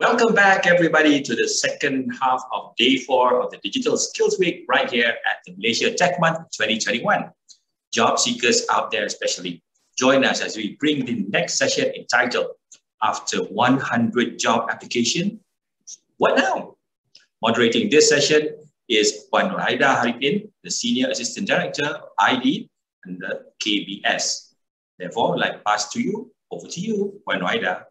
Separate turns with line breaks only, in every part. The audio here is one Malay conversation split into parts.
Welcome back, everybody, to the second half of day four of the Digital Skills Week right here at the Malaysia Tech Month 2021. Job seekers out there, especially, join us as we bring the next session entitled After 100 Job Application, What Now? Moderating this session is Puan Nurhaida Haripin, the Senior Assistant Director, ID, and the KBS. Therefore, like pass to you, over to you, Puan Nurhaida.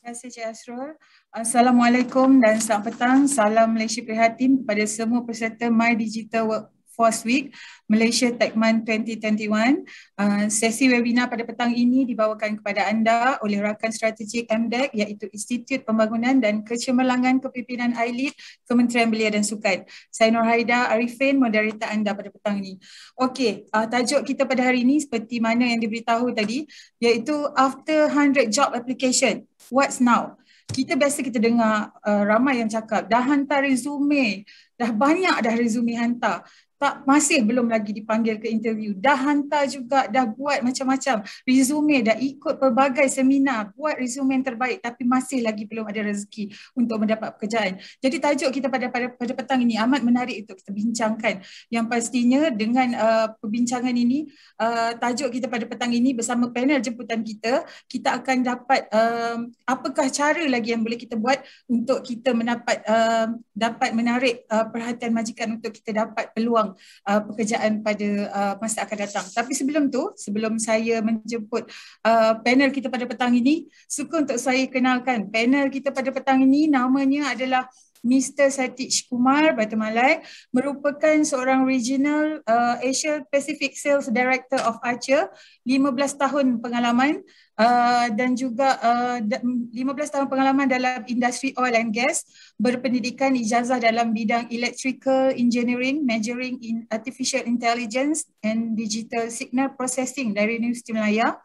Terima kasih Cik Asrul. Assalamualaikum dan selamat petang. Salam Malaysia Prihatin kepada semua peserta My Digital Work Sports Week Malaysia Tech Month 2021. Uh, sesi webinar pada petang ini dibawakan kepada anda oleh rakan Strategi MDEC iaitu Institut Pembangunan dan Kecemerlangan Kepimpinan Ailid Kementerian Belia dan Sukan. Saya Nur Haida Arifin, moderator anda pada petang ini. Okey, uh, tajuk kita pada hari ini seperti mana yang diberitahu tadi iaitu after 100 job application, what's now? Kita biasa kita dengar uh, ramai yang cakap dah hantar resume, dah banyak dah resume hantar tak masih belum lagi dipanggil ke interview dah hantar juga dah buat macam-macam resume dah ikut pelbagai seminar buat resume yang terbaik tapi masih lagi belum ada rezeki untuk mendapat pekerjaan jadi tajuk kita pada pada, pada petang ini amat menarik untuk kita bincangkan yang pastinya dengan uh, perbincangan ini uh, tajuk kita pada petang ini bersama panel jemputan kita kita akan dapat um, apakah cara lagi yang boleh kita buat untuk kita mendapat uh, dapat menarik uh, perhatian majikan untuk kita dapat peluang peluang uh, pekerjaan pada uh, masa akan datang. Tapi sebelum tu, sebelum saya menjemput uh, panel kita pada petang ini, suka untuk saya kenalkan panel kita pada petang ini namanya adalah Mr. Satish Kumar Batamalai merupakan seorang regional uh, Asia Pacific Sales Director of Archer, 15 tahun pengalaman uh, dan juga uh, 15 tahun pengalaman dalam industri oil and gas, berpendidikan ijazah dalam bidang electrical engineering, majoring in artificial intelligence and digital signal processing dari Universiti Melayu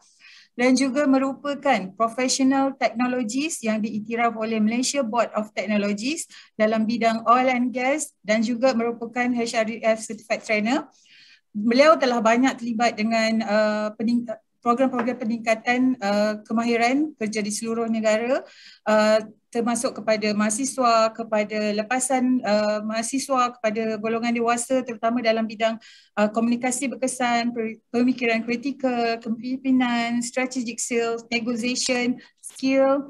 dan juga merupakan professional technologies yang diiktiraf oleh Malaysia Board of Technologies dalam bidang oil and gas dan juga merupakan HREF certified trainer. Beliau telah banyak terlibat dengan uh, program-program peningkatan uh, kemahiran kerja di seluruh negara uh, termasuk kepada mahasiswa, kepada lepasan uh, mahasiswa, kepada golongan dewasa terutama dalam bidang uh, komunikasi berkesan, pemikiran kritikal, kepimpinan, strategic sales, negotiation, skill,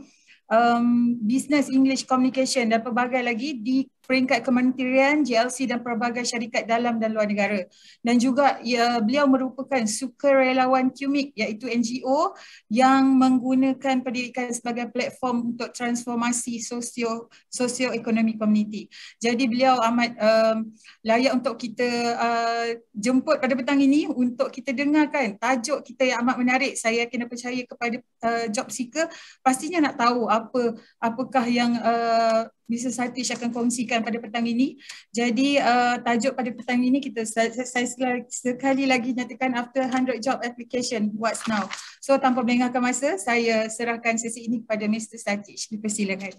um, business English communication dan pelbagai lagi di peringkat kementerian, JLC dan pelbagai syarikat dalam dan luar negara. Dan juga ya, beliau merupakan sukarelawan CUMIC iaitu NGO yang menggunakan pendidikan sebagai platform untuk transformasi sosio sosioekonomi komuniti. Jadi beliau amat um, layak untuk kita uh, jemput pada petang ini untuk kita dengarkan tajuk kita yang amat menarik. Saya kena percaya kepada uh, job seeker pastinya nak tahu apa apakah yang uh, Mr. Satish akan kongsikan pada petang ini. Jadi uh, tajuk pada petang ini kita saya, saya sekali lagi nyatakan after 100 job application, what's now? So tanpa melengahkan masa, saya serahkan sesi ini kepada Mr. Satish. Dipersilakan.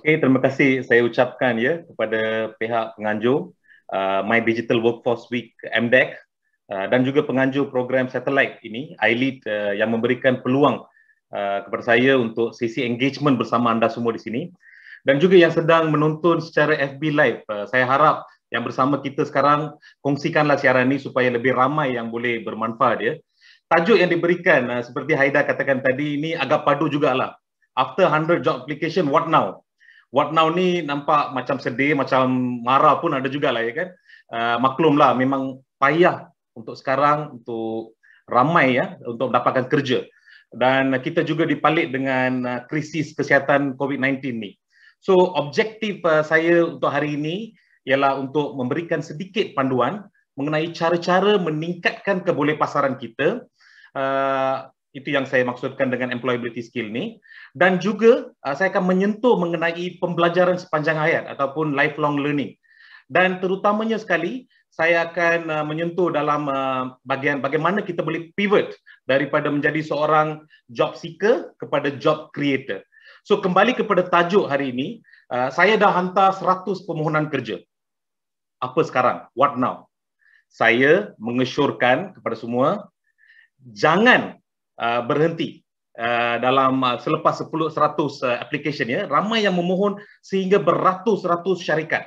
Okey, terima kasih saya ucapkan ya kepada pihak penganjur uh, My Digital Workforce Week MDEC uh, dan juga penganjur program satellite ini, iLead uh, yang memberikan peluang Uh, kepada saya untuk sisi engagement bersama anda semua di sini dan juga yang sedang menonton secara FB live uh, saya harap yang bersama kita sekarang kongsikanlah siaran ini supaya lebih ramai yang boleh bermanfaat ya tajuk yang diberikan uh, seperti Haida katakan tadi ini agak padu juga lah. after 100 job application what now what now ni nampak macam sedih macam marah pun ada juga lah ya kan uh, lah, memang payah untuk sekarang untuk ramai ya untuk mendapatkan kerja dan kita juga dipalit dengan uh, krisis kesihatan COVID-19 ni. So objektif uh, saya untuk hari ini ialah untuk memberikan sedikit panduan mengenai cara-cara meningkatkan keboleh pasaran kita. Uh, itu yang saya maksudkan dengan employability skill ni. Dan juga uh, saya akan menyentuh mengenai pembelajaran sepanjang hayat ataupun lifelong learning. Dan terutamanya sekali saya akan uh, menyentuh dalam uh, bagian bagaimana kita boleh pivot daripada menjadi seorang job seeker kepada job creator. So kembali kepada tajuk hari ini, uh, saya dah hantar 100 permohonan kerja. Apa sekarang? What now? Saya mengesyorkan kepada semua jangan uh, berhenti uh, dalam uh, selepas 10 100 uh, application ya. Ramai yang memohon sehingga beratus-ratus syarikat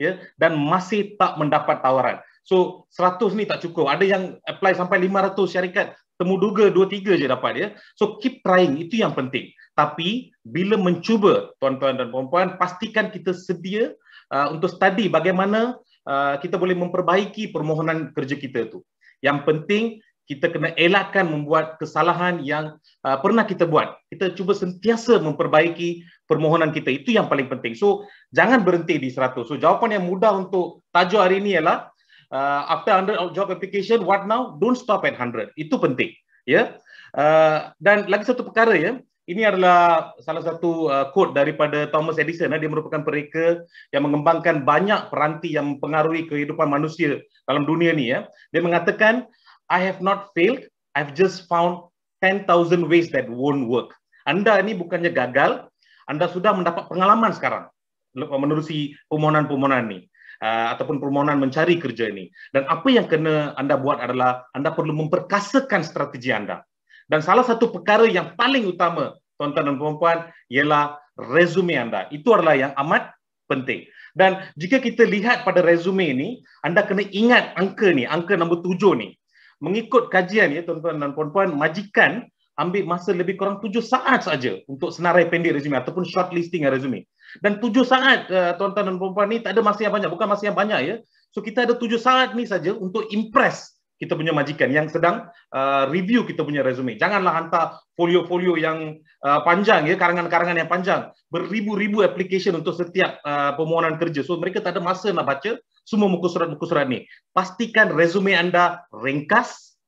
ya dan masih tak mendapat tawaran. So 100 ni tak cukup. Ada yang apply sampai 500 syarikat temuduga 2 3 je dapat ya so keep trying itu yang penting tapi bila mencuba tuan-tuan dan puan-puan pastikan kita sedia uh, untuk study bagaimana uh, kita boleh memperbaiki permohonan kerja kita tu yang penting kita kena elakkan membuat kesalahan yang uh, pernah kita buat kita cuba sentiasa memperbaiki permohonan kita itu yang paling penting so jangan berhenti di 100 so jawapan yang mudah untuk tajuk hari ini ialah uh, after 100 job application what now don't stop at 100 itu penting ya yeah? uh, dan lagi satu perkara ya ini adalah salah satu uh, quote daripada Thomas Edison uh, dia merupakan mereka yang mengembangkan banyak peranti yang mempengaruhi kehidupan manusia dalam dunia ni ya dia mengatakan i have not failed i've just found 10000 ways that won't work anda ini bukannya gagal anda sudah mendapat pengalaman sekarang menerusi permohonan-permohonan ini. Uh, ataupun permohonan mencari kerja ini. Dan apa yang kena anda buat adalah anda perlu memperkasakan strategi anda. Dan salah satu perkara yang paling utama tuan-tuan dan puan ialah resume anda. Itu adalah yang amat penting. Dan jika kita lihat pada resume ini, anda kena ingat angka ni, angka nombor tujuh ni. Mengikut kajian ya tuan-tuan dan puan-puan, majikan ambil masa lebih kurang tujuh saat saja untuk senarai pendek resume ataupun shortlisting resume. Dan tujuh saat eh, tuan-tuan dan perempuan ni tak ada masa yang banyak. Bukan masa yang banyak ya. So kita ada tujuh saat ni saja untuk impress kita punya majikan yang sedang uh, review kita punya resume. Janganlah hantar folio-folio yang uh, panjang ya, karangan-karangan yang panjang. Beribu-ribu application untuk setiap uh, permohonan kerja. So mereka tak ada masa nak baca semua muka surat-muka surat ni. Pastikan resume anda ringkas,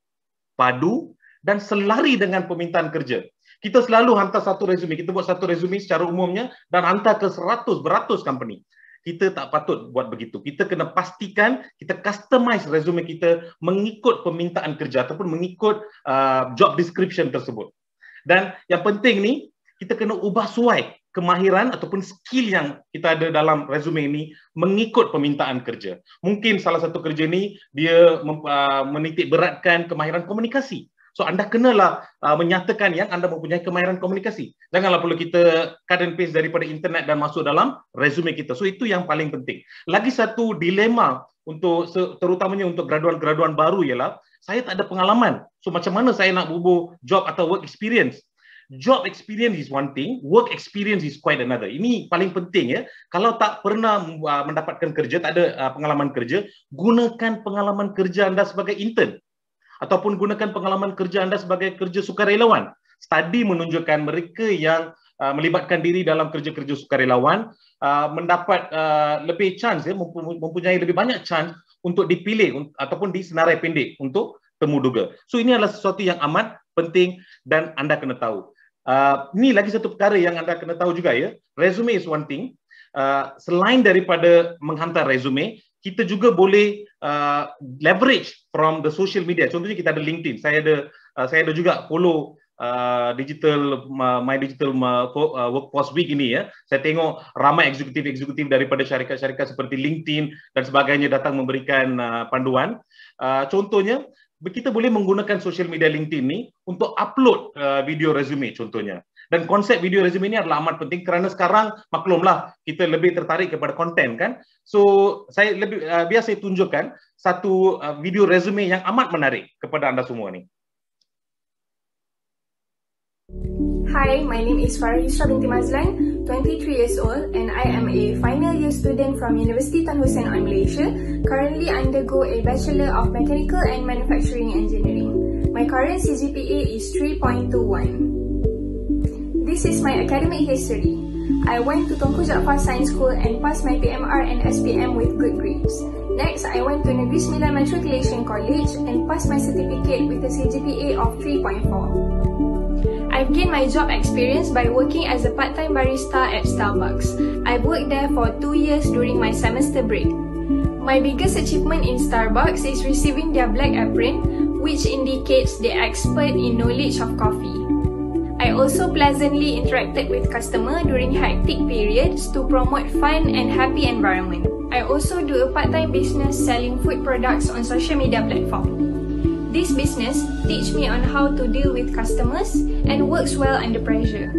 padu dan selari dengan permintaan kerja kita selalu hantar satu resume. Kita buat satu resume secara umumnya dan hantar ke seratus, beratus company. Kita tak patut buat begitu. Kita kena pastikan kita customize resume kita mengikut permintaan kerja ataupun mengikut uh, job description tersebut. Dan yang penting ni, kita kena ubah suai kemahiran ataupun skill yang kita ada dalam resume ini mengikut permintaan kerja. Mungkin salah satu kerja ni dia uh, menitik beratkan kemahiran komunikasi. So anda kenalah uh, menyatakan yang anda mempunyai kemahiran komunikasi. Janganlah perlu kita cut and paste daripada internet dan masuk dalam resume kita. So itu yang paling penting. Lagi satu dilema untuk terutamanya untuk graduan-graduan baru ialah saya tak ada pengalaman. So macam mana saya nak bubuh job atau work experience? Job experience is one thing, work experience is quite another. Ini paling penting ya. Kalau tak pernah uh, mendapatkan kerja, tak ada uh, pengalaman kerja, gunakan pengalaman kerja anda sebagai intern ataupun gunakan pengalaman kerja anda sebagai kerja sukarelawan. Study menunjukkan mereka yang uh, melibatkan diri dalam kerja-kerja sukarelawan uh, mendapat uh, lebih chance ya mempunyai lebih banyak chance untuk dipilih un- ataupun disenarai pendek untuk temuduga. So ini adalah sesuatu yang amat penting dan anda kena tahu. Uh, ini lagi satu perkara yang anda kena tahu juga ya. Resume is one thing. Uh, selain daripada menghantar resume, kita juga boleh uh, leverage from the social media. Contohnya kita ada LinkedIn. Saya ada uh, saya ada juga follow uh, digital uh, my digital uh, workforce week ini ya. Saya tengok ramai eksekutif-eksekutif daripada syarikat-syarikat seperti LinkedIn dan sebagainya datang memberikan uh, panduan. Uh, contohnya kita boleh menggunakan social media LinkedIn ni untuk upload uh, video resume contohnya. Dan konsep video resume ini adalah amat penting kerana sekarang maklumlah kita lebih tertarik kepada konten kan. So saya lebih uh, biar tunjukkan satu uh, video resume yang amat menarik kepada anda semua ni.
Hi, my name is Farisha binti Mazlan, 23 years old and I am a final year student from University Tan Hussein on Malaysia. Currently undergo a Bachelor of Mechanical and Manufacturing Engineering. My current CGPA is 3.21. This is my academic history. I went to Tunku Jaafar Science School and passed my PMR and SPM with good grades. Next, I went to Negeri Sembilan Matriculation College and passed my certificate with a CGPA of 3.4. I've gained my job experience by working as a part-time barista at Starbucks. I've worked there for two years during my semester break. My biggest achievement in Starbucks is receiving their Black Apron, which indicates the expert in knowledge of coffee. I also pleasantly interacted with customer during hectic periods to promote fun and happy environment. I also do a part-time business selling food products on social media platform. This business teach me on how to deal with customers and works well under pressure.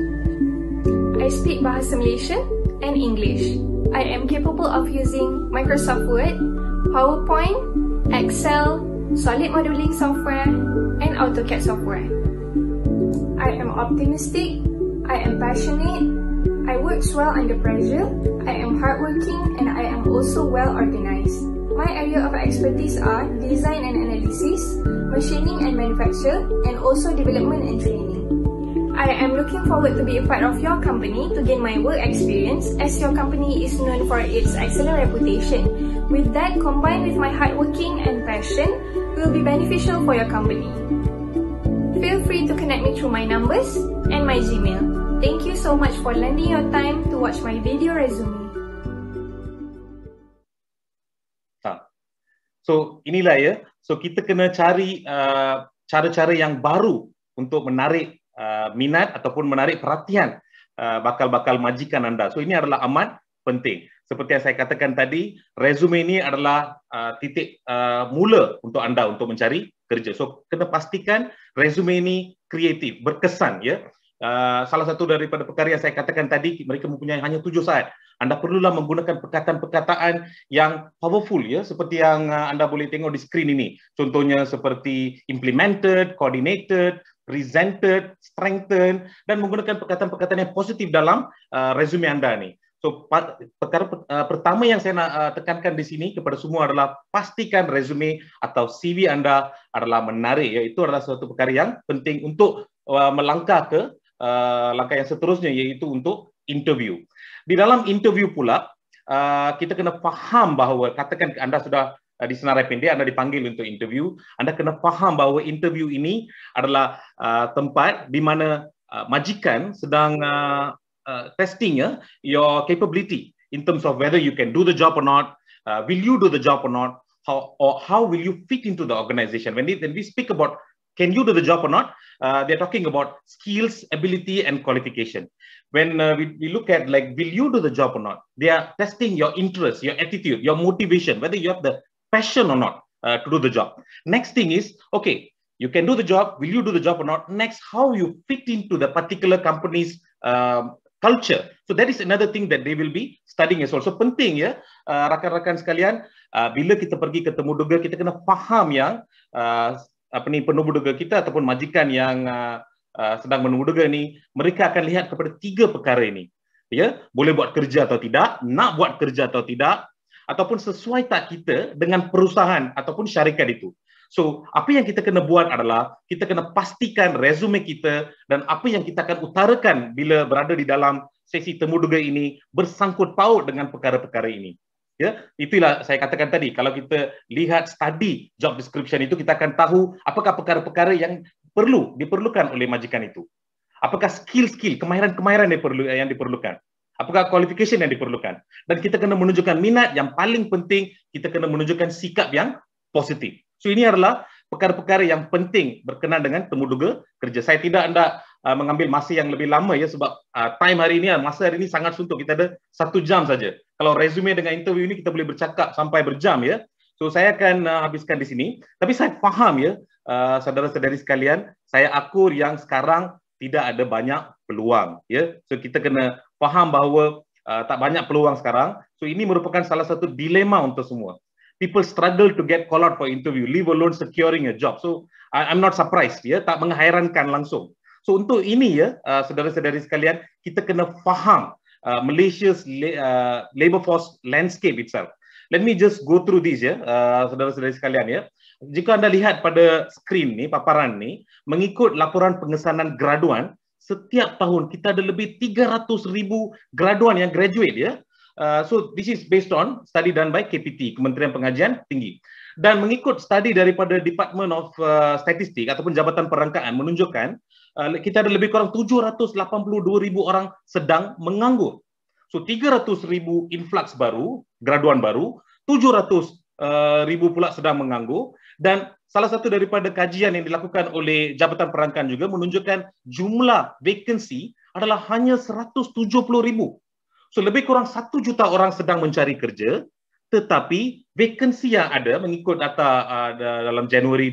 I speak Bahasa Malaysia and English. I am capable of using Microsoft Word, PowerPoint, Excel, solid modeling software, and AutoCAD software. I am optimistic. I am passionate. I work well under pressure. I am hardworking and I am also well organized. My area of expertise are design and analysis, machining and manufacture, and also development and training. I am looking forward to be a part of your company to gain my work experience as your company is known for its excellent reputation. With that, combined with my hardworking and passion, will be beneficial for your company. feel free to connect me through my numbers and my Gmail. Thank you so much for lending your time to watch my video resume.
Ha. So inilah ya. So kita kena cari uh, cara-cara yang baru untuk menarik uh, minat ataupun menarik perhatian uh, bakal-bakal majikan anda. So ini adalah amat penting. Seperti yang saya katakan tadi, resume ini adalah uh, titik uh, mula untuk anda untuk mencari kerja. So kena pastikan resume ini kreatif, berkesan ya. Uh, salah satu daripada perkara yang saya katakan tadi mereka mempunyai hanya tujuh saat. Anda perlulah menggunakan perkataan-perkataan yang powerful ya seperti yang uh, anda boleh tengok di skrin ini. Contohnya seperti implemented, coordinated, presented, strengthened dan menggunakan perkataan-perkataan yang positif dalam uh, resume anda ni. So, perkara uh, pertama yang saya nak uh, tekankan di sini kepada semua adalah pastikan resume atau CV anda adalah menarik iaitu adalah suatu perkara yang penting untuk uh, melangkah ke uh, langkah yang seterusnya iaitu untuk interview. Di dalam interview pula uh, kita kena faham bahawa katakan anda sudah uh, di senarai pendek anda dipanggil untuk interview anda kena faham bahawa interview ini adalah uh, tempat di mana uh, majikan sedang uh, Uh, testing your capability in terms of whether you can do the job or not, uh, will you do the job or not, how, or how will you fit into the organization. When, they, when we speak about can you do the job or not, uh, they're talking about skills, ability, and qualification. When we, we look at like, will you do the job or not, they are testing your interest, your attitude, your motivation, whether you have the passion or not. Uh, to do the job. Next thing is, okay, you can do the job. Will you do the job or not? Next, how you fit into the particular company's um, culture. So that is another thing that they will be studying as well. So penting ya, uh, rakan-rakan sekalian, uh, bila kita pergi ketemu duga, kita kena faham yang uh, apa ni penubuh duga kita ataupun majikan yang uh, uh, sedang menubuh duga ni, mereka akan lihat kepada tiga perkara ini. Ya, boleh buat kerja atau tidak, nak buat kerja atau tidak, ataupun sesuai tak kita dengan perusahaan ataupun syarikat itu. So, apa yang kita kena buat adalah kita kena pastikan resume kita dan apa yang kita akan utarakan bila berada di dalam sesi temuduga ini bersangkut paut dengan perkara-perkara ini. Ya, itulah saya katakan tadi. Kalau kita lihat study job description itu, kita akan tahu apakah perkara-perkara yang perlu diperlukan oleh majikan itu. Apakah skill-skill, kemahiran-kemahiran yang diperlukan. Apakah kualifikasi yang diperlukan. Dan kita kena menunjukkan minat yang paling penting, kita kena menunjukkan sikap yang positif. So ini adalah perkara-perkara yang penting berkenaan dengan temuduga kerja. Saya tidak anda uh, mengambil masa yang lebih lama ya sebab uh, time hari ini, masa hari ini sangat suntuk. Kita ada satu jam saja. Kalau resume dengan interview ini kita boleh bercakap sampai berjam ya. So saya akan uh, habiskan di sini. Tapi saya faham ya uh, saudara-saudari sekalian, saya akur yang sekarang tidak ada banyak peluang ya. So kita kena faham bahawa uh, tak banyak peluang sekarang. So ini merupakan salah satu dilema untuk semua people struggle to get called for interview, leave alone securing a job. So I, I'm not surprised, ya, tak mengherankan langsung. So untuk ini ya, uh, saudara-saudari sekalian, kita kena faham uh, Malaysia's la- uh, labour force landscape itself. Let me just go through this ya, uh, saudara-saudari sekalian ya. Jika anda lihat pada skrin ni, paparan ni, mengikut laporan pengesanan graduan, setiap tahun kita ada lebih 300,000 graduan yang graduate ya, Uh, so this is based on study done by KPT Kementerian Pengajian Tinggi dan mengikut study daripada Department of uh, Statistic ataupun Jabatan Perangkaan menunjukkan uh, kita ada lebih kurang 782,000 orang sedang menganggur. So 300,000 influx baru, graduan baru, 700,000 uh, pula sedang menganggur dan salah satu daripada kajian yang dilakukan oleh Jabatan Perangkaan juga menunjukkan jumlah vacancy adalah hanya 170,000 So lebih kurang 1 juta orang sedang mencari kerja tetapi vacancy yang ada mengikut data uh, dalam Januari 2021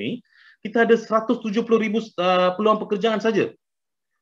ni kita ada 170,000 uh, peluang pekerjaan saja.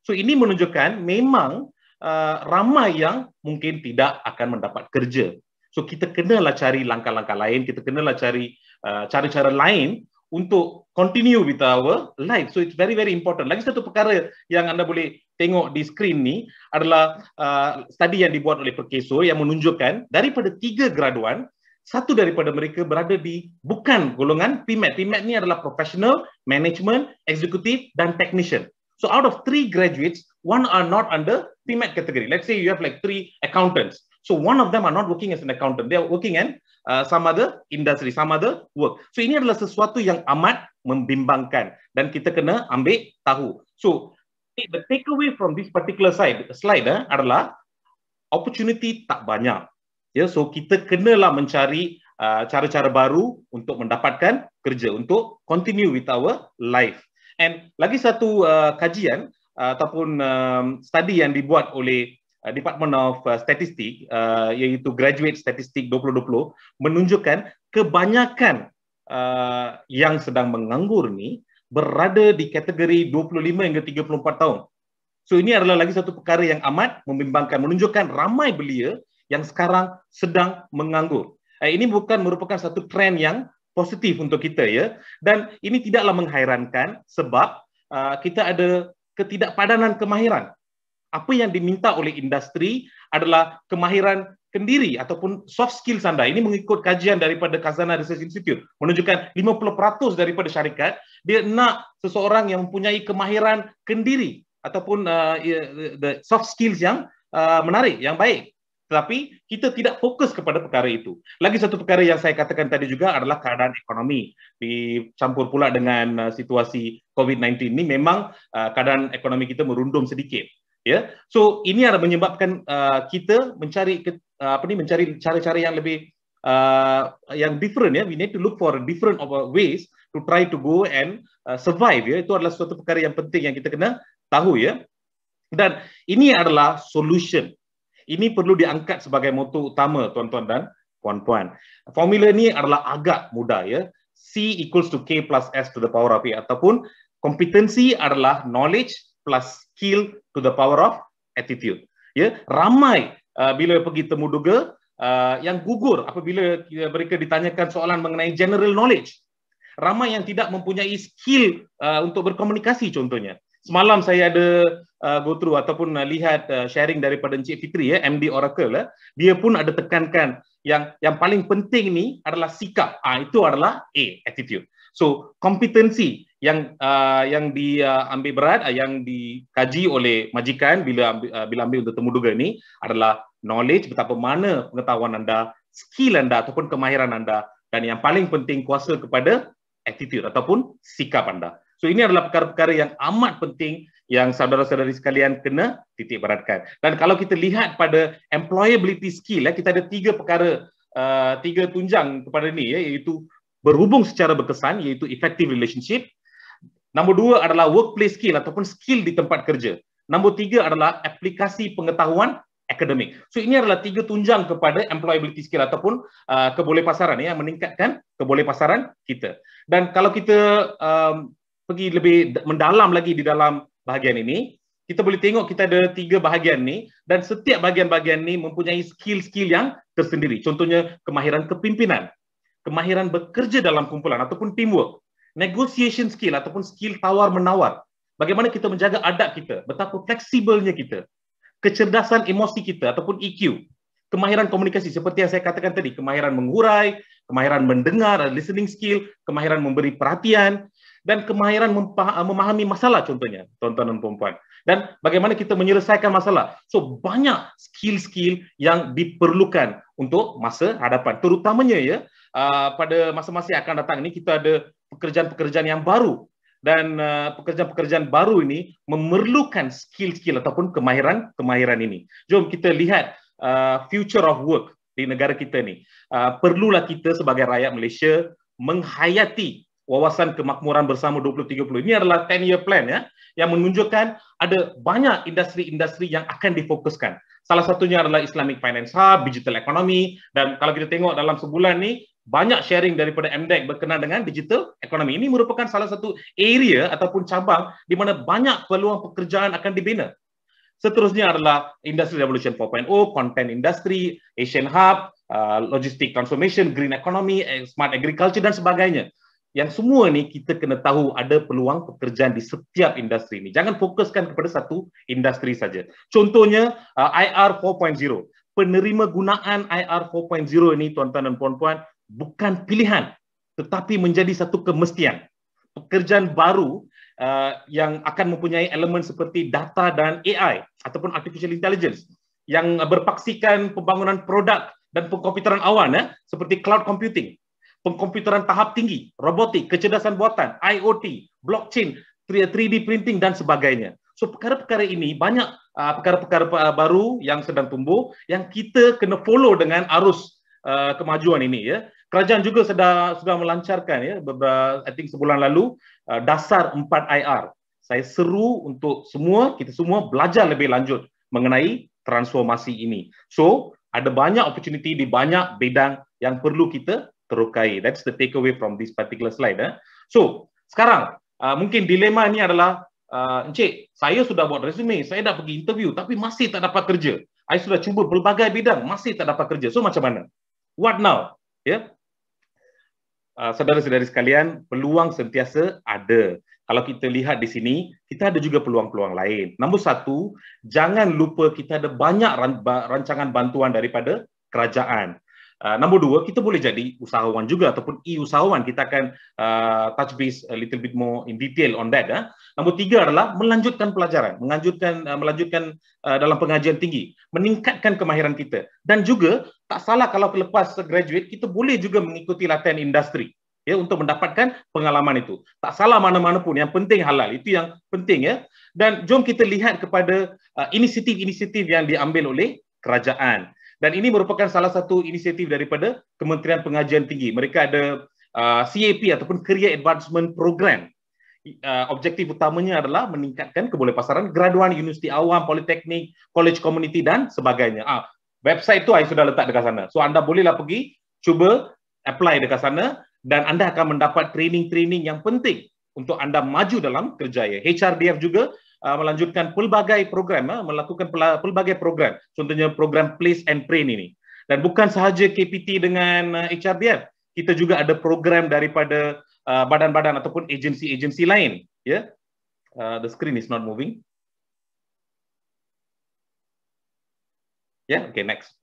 So ini menunjukkan memang uh, ramai yang mungkin tidak akan mendapat kerja. So kita kenalah cari langkah-langkah lain, kita kenalah cari uh, cara-cara lain untuk continue with our life. So it's very very important. Lagi satu perkara yang anda boleh tengok di skrin ni adalah uh, study yang dibuat oleh Perkeso yang menunjukkan daripada tiga graduan, satu daripada mereka berada di bukan golongan PMAT. PMAT ni adalah professional, management, executive dan technician. So out of three graduates, one are not under PMAT category. Let's say you have like three accountants. So one of them are not working as an accountant. They are working in Uh, sama ada industry, sama ada work. So ini adalah sesuatu yang amat membimbangkan dan kita kena ambil tahu. So the takeaway from this particular slide, slide eh, adalah opportunity tak banyak. Yeah, so kita kenalah mencari uh, cara-cara baru untuk mendapatkan kerja, untuk continue with our life. And lagi satu uh, kajian uh, ataupun um, study yang dibuat oleh Uh, Department of uh, Statistik, uh, iaitu Graduate Statistik 2020 menunjukkan kebanyakan uh, yang sedang menganggur ni berada di kategori 25 hingga 34 tahun. So ini adalah lagi satu perkara yang amat membimbangkan menunjukkan ramai belia yang sekarang sedang menganggur. Uh, ini bukan merupakan satu trend yang positif untuk kita ya dan ini tidaklah menghairankan sebab uh, kita ada ketidakpadanan kemahiran apa yang diminta oleh industri adalah kemahiran kendiri ataupun soft skills anda. Ini mengikut kajian daripada Kazana Research Institute menunjukkan 50% daripada syarikat dia nak seseorang yang mempunyai kemahiran kendiri ataupun uh, ya, the soft skills yang uh, menarik, yang baik. Tetapi kita tidak fokus kepada perkara itu. Lagi satu perkara yang saya katakan tadi juga adalah keadaan ekonomi. Dicampur pula dengan uh, situasi COVID-19 ini memang uh, keadaan ekonomi kita merundum sedikit. Ya. So ini adalah menyebabkan uh, kita mencari ke, uh, apa ni mencari cara-cara yang lebih uh, yang different ya. We need to look for different of ways to try to go and uh, survive ya. Itu adalah suatu perkara yang penting yang kita kena tahu ya. Dan ini adalah solution. Ini perlu diangkat sebagai moto utama tuan-tuan dan puan-puan. Formula ini adalah agak mudah ya. C equals to K plus S to the power of A ataupun kompetensi adalah knowledge plus skill to the power of attitude. Ya, ramai uh, bila pergi temu duga uh, yang gugur apabila mereka ditanyakan soalan mengenai general knowledge. Ramai yang tidak mempunyai skill uh, untuk berkomunikasi contohnya. Semalam saya ada uh, go through ataupun uh, lihat uh, sharing daripada Encik Fitri ya, MD Oracle ya. Dia pun ada tekankan yang yang paling penting ni adalah sikap. Ah ha, itu adalah A attitude. So, kompetensi yang uh, yang diambil uh, berat uh, yang dikaji oleh majikan bila ambil, uh, bila ambil untuk temuduga ini adalah knowledge betapa mana pengetahuan anda skill anda ataupun kemahiran anda dan yang paling penting kuasa kepada attitude ataupun sikap anda. So ini adalah perkara-perkara yang amat penting yang saudara-saudari sekalian kena titik beratkan. Dan kalau kita lihat pada employability skill eh kita ada tiga perkara uh, tiga tunjang kepada ni ya iaitu berhubung secara berkesan iaitu effective relationship, Nombor dua adalah workplace skill ataupun skill di tempat kerja. Nombor tiga adalah aplikasi pengetahuan akademik. So ini adalah tiga tunjang kepada employability skill ataupun uh, keboleh pasaran ya, yang meningkatkan keboleh pasaran kita. Dan kalau kita um, pergi lebih mendalam lagi di dalam bahagian ini, kita boleh tengok kita ada tiga bahagian ni dan setiap bahagian-bahagian ni mempunyai skill-skill yang tersendiri. Contohnya kemahiran kepimpinan, kemahiran bekerja dalam kumpulan ataupun teamwork, negotiation skill ataupun skill tawar menawar. Bagaimana kita menjaga adab kita, betapa fleksibelnya kita, kecerdasan emosi kita ataupun EQ, kemahiran komunikasi seperti yang saya katakan tadi, kemahiran menghurai, kemahiran mendengar, listening skill, kemahiran memberi perhatian dan kemahiran ah, memahami masalah contohnya, tuan-tuan dan puan-puan. Dan bagaimana kita menyelesaikan masalah. So banyak skill-skill yang diperlukan untuk masa hadapan. Terutamanya ya, ah, pada masa-masa yang akan datang ini kita ada pekerjaan-pekerjaan yang baru dan uh, pekerjaan-pekerjaan baru ini memerlukan skill-skill ataupun kemahiran-kemahiran ini. Jom kita lihat uh, future of work di negara kita ni. Uh, perlulah kita sebagai rakyat Malaysia menghayati wawasan kemakmuran bersama 2030. Ini adalah 10 year plan ya yang menunjukkan ada banyak industri-industri yang akan difokuskan. Salah satunya adalah Islamic Finance Hub, Digital Economy dan kalau kita tengok dalam sebulan ni banyak sharing daripada MDEC berkenaan dengan digital ekonomi. Ini merupakan salah satu area ataupun cabang di mana banyak peluang pekerjaan akan dibina. Seterusnya adalah Industry Revolution 4.0, Content Industry, Asian Hub, uh, Logistic Transformation, Green Economy, eh, Smart Agriculture dan sebagainya. Yang semua ni kita kena tahu ada peluang pekerjaan di setiap industri ini. Jangan fokuskan kepada satu industri saja. Contohnya uh, IR 4.0 penerima gunaan IR 4.0 ini tuan-tuan dan puan-puan bukan pilihan tetapi menjadi satu kemestian. Pekerjaan baru uh, yang akan mempunyai elemen seperti data dan AI ataupun artificial intelligence yang berpaksikan pembangunan produk dan pengkomputeran awan eh, seperti cloud computing, pengkomputeran tahap tinggi, robotik, kecerdasan buatan, IoT, blockchain, 3D printing dan sebagainya. So perkara-perkara ini banyak uh, perkara-perkara uh, baru yang sedang tumbuh yang kita kena follow dengan arus uh, kemajuan ini ya. Kerajaan juga sudah sudah melancarkan ya beberapa I think sebulan lalu uh, dasar 4IR. Saya seru untuk semua kita semua belajar lebih lanjut mengenai transformasi ini. So, ada banyak opportunity di banyak bidang yang perlu kita terukai. That's the takeaway from this particular slide eh. So, sekarang uh, mungkin dilema ini adalah uh, encik, saya sudah buat resume, saya dah pergi interview tapi masih tak dapat kerja. Saya sudah cuba pelbagai bidang, masih tak dapat kerja. So, macam mana? What now? Ya, yeah. uh, saudara-saudari sekalian, peluang sentiasa ada. Kalau kita lihat di sini, kita ada juga peluang-peluang lain. Nombor satu, jangan lupa kita ada banyak ran- rancangan bantuan daripada kerajaan. Uh, nombor dua, kita boleh jadi usahawan juga ataupun e-usahawan. Kita akan uh, touch base a little bit more in detail on that. Eh. Nombor tiga adalah melanjutkan pelajaran, ah, melanjutkan, uh, melanjutkan uh, dalam pengajian tinggi, meningkatkan kemahiran kita. Dan juga tak salah kalau lepas graduate kita boleh juga mengikuti latihan industri ya untuk mendapatkan pengalaman itu. Tak salah mana-mana pun yang penting halal itu yang penting ya. Dan jom kita lihat kepada uh, inisiatif-inisiatif yang diambil oleh kerajaan. Dan ini merupakan salah satu inisiatif daripada Kementerian Pengajian Tinggi. Mereka ada uh, CAP ataupun Career Advancement Program. Uh, objektif utamanya adalah meningkatkan kebolehpasaran graduan universiti awam, politeknik, college community dan sebagainya. Uh, website tu saya sudah letak dekat sana. So anda bolehlah pergi cuba apply dekat sana dan anda akan mendapat training-training yang penting untuk anda maju dalam kerjaya. HRDF juga uh, melanjutkan pelbagai program, uh, melakukan pelbagai program. Contohnya program Place and Train ini. Dan bukan sahaja KPT dengan uh, HRDF, kita juga ada program daripada uh, badan-badan ataupun agensi-agensi lain. Yeah? Uh, the screen is not moving. Ya, okay next.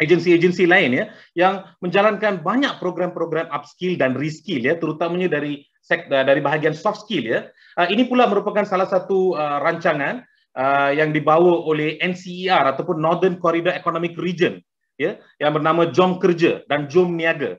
Agensi-agensi lain ya yang menjalankan banyak program-program upskill dan reskill ya, terutamanya dari sek, eh, dari bahagian soft skill ya. Ah, ini pula merupakan salah satu uh, rancangan uh, yang dibawa oleh NCER ataupun Northern Corridor Economic Region ya yang bernama Jom Kerja dan Jom Niaga.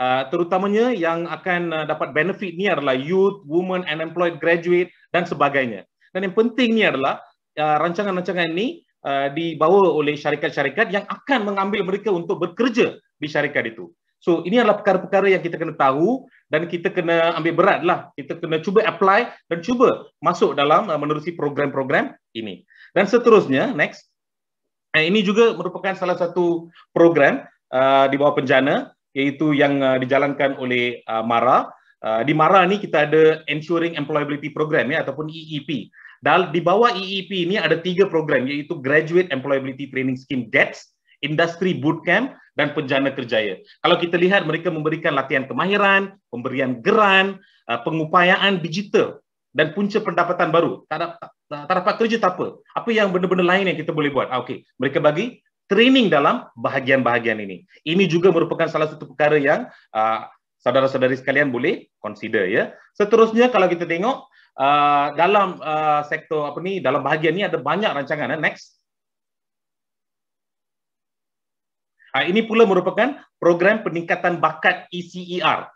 Uh, terutamanya yang akan uh, dapat benefit ni adalah youth, women, unemployed graduate dan sebagainya. Dan yang penting ni adalah uh, rancangan-rancangan ini uh, dibawa oleh syarikat-syarikat yang akan mengambil mereka untuk bekerja di syarikat itu. So ini adalah perkara-perkara yang kita kena tahu dan kita kena ambil berat lah. Kita kena cuba apply dan cuba masuk dalam uh, menerusi program-program ini. Dan seterusnya, next. Uh, ini juga merupakan salah satu program uh, di bawah penjana iaitu yang uh, dijalankan oleh uh, MARA. Uh, di MARA ni kita ada Ensuring Employability Program ya, ataupun EEP. Dal di bawah EEP ini ada tiga program yaitu Graduate Employability Training Scheme GAPS, Industry Bootcamp dan Penjana Kerjaya. Kalau kita lihat mereka memberikan latihan kemahiran, pemberian geran, uh, pengupayaan digital dan punca pendapatan baru. Tak dapat, tak dapat kerja tak apa. Apa yang benda-benda lain yang kita boleh buat? Ah, okey, mereka bagi training dalam bahagian-bahagian ini. Ini juga merupakan salah satu perkara yang uh, saudara-saudari sekalian boleh consider ya. Seterusnya kalau kita tengok uh, dalam uh, sektor apa ni dalam bahagian ni ada banyak rancangan eh? next uh, ini pula merupakan program peningkatan bakat ECER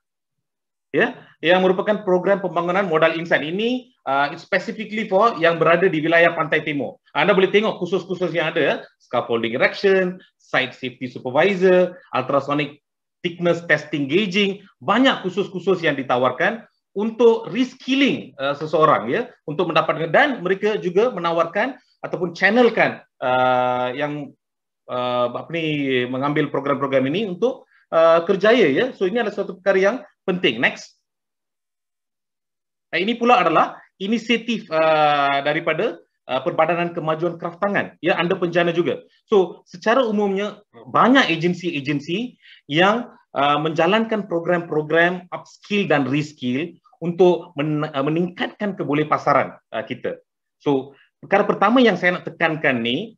ya yeah? yang merupakan program pembangunan modal insan ini uh, specifically for yang berada di wilayah pantai timur anda boleh tengok khusus-khusus yang ada scaffolding erection site safety supervisor ultrasonic thickness testing gauging banyak khusus-khusus yang ditawarkan untuk reskilling uh, seseorang ya untuk mendapatkan dan mereka juga menawarkan ataupun channelkan uh, yang uh, apa ni mengambil program-program ini untuk uh, kerjaya ya so ini adalah satu perkara yang penting next uh, ini pula adalah inisiatif uh, daripada uh, perbadanan kemajuan kraftangan ya anda penjana juga so secara umumnya banyak agensi-agensi yang uh, menjalankan program-program upskill dan reskill untuk uh, meningkatkan keboleh pasaran uh, kita. So, perkara pertama yang saya nak tekankan ni,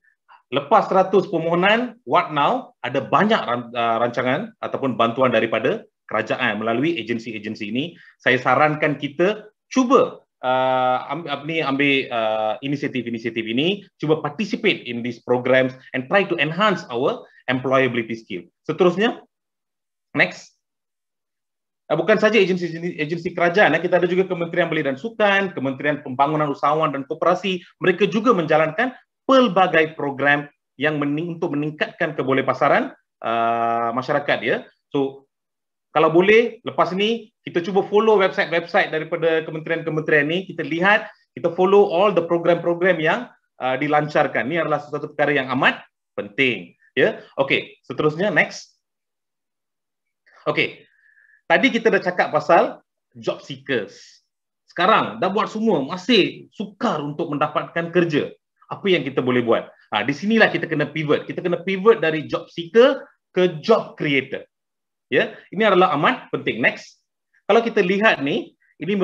lepas 100 permohonan, what now? Ada banyak uh, rancangan ataupun bantuan daripada kerajaan melalui agensi-agensi ini. Saya sarankan kita cuba uh, ambil, ambil, ambil uh, inisiatif-inisiatif ini, cuba participate in these programs and try to enhance our employability skill. Seterusnya, next. Eh, bukan saja agensi-agensi kerajaan, eh, kita ada juga Kementerian Beli dan Sukan, Kementerian Pembangunan Usahawan dan Koperasi, mereka juga menjalankan pelbagai program yang mening, untuk meningkatkan keboleh pasaran uh, eh, masyarakat ya. So kalau boleh lepas ni kita cuba follow website-website daripada kementerian-kementerian ini. kita lihat, kita follow all the program-program yang uh, dilancarkan. Ini adalah satu perkara yang amat penting ya. Okey, seterusnya next. Okey. Tadi kita dah cakap pasal job seekers. Sekarang dah buat semua, masih sukar untuk mendapatkan kerja. Apa yang kita boleh buat? Ha, di sinilah kita kena pivot. Kita kena pivot dari job seeker ke job creator. Ya, ini adalah amat penting. Next, kalau kita lihat ni, ini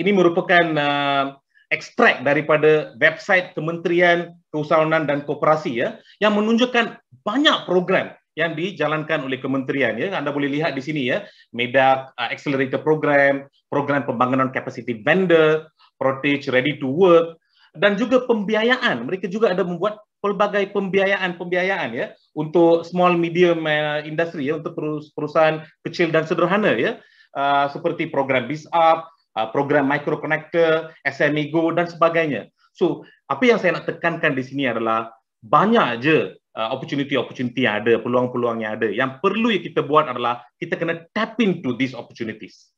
ini merupakan uh, ekstrak daripada website Kementerian Keusahawanan dan Koperasi ya, yang menunjukkan banyak program yang dijalankan oleh kementerian ya anda boleh lihat di sini ya medak uh, accelerator program program pembangunan capacity vendor protege ready to work dan juga pembiayaan mereka juga ada membuat pelbagai pembiayaan pembiayaan ya untuk small medium uh, industry ya untuk perusahaan kecil dan sederhana ya uh, seperti program biz up uh, program micro connector SME go dan sebagainya so apa yang saya nak tekankan di sini adalah banyak je Uh, opportunity opportunity yang ada, peluang-peluang yang ada. Yang perlu yang kita buat adalah kita kena tap into these opportunities.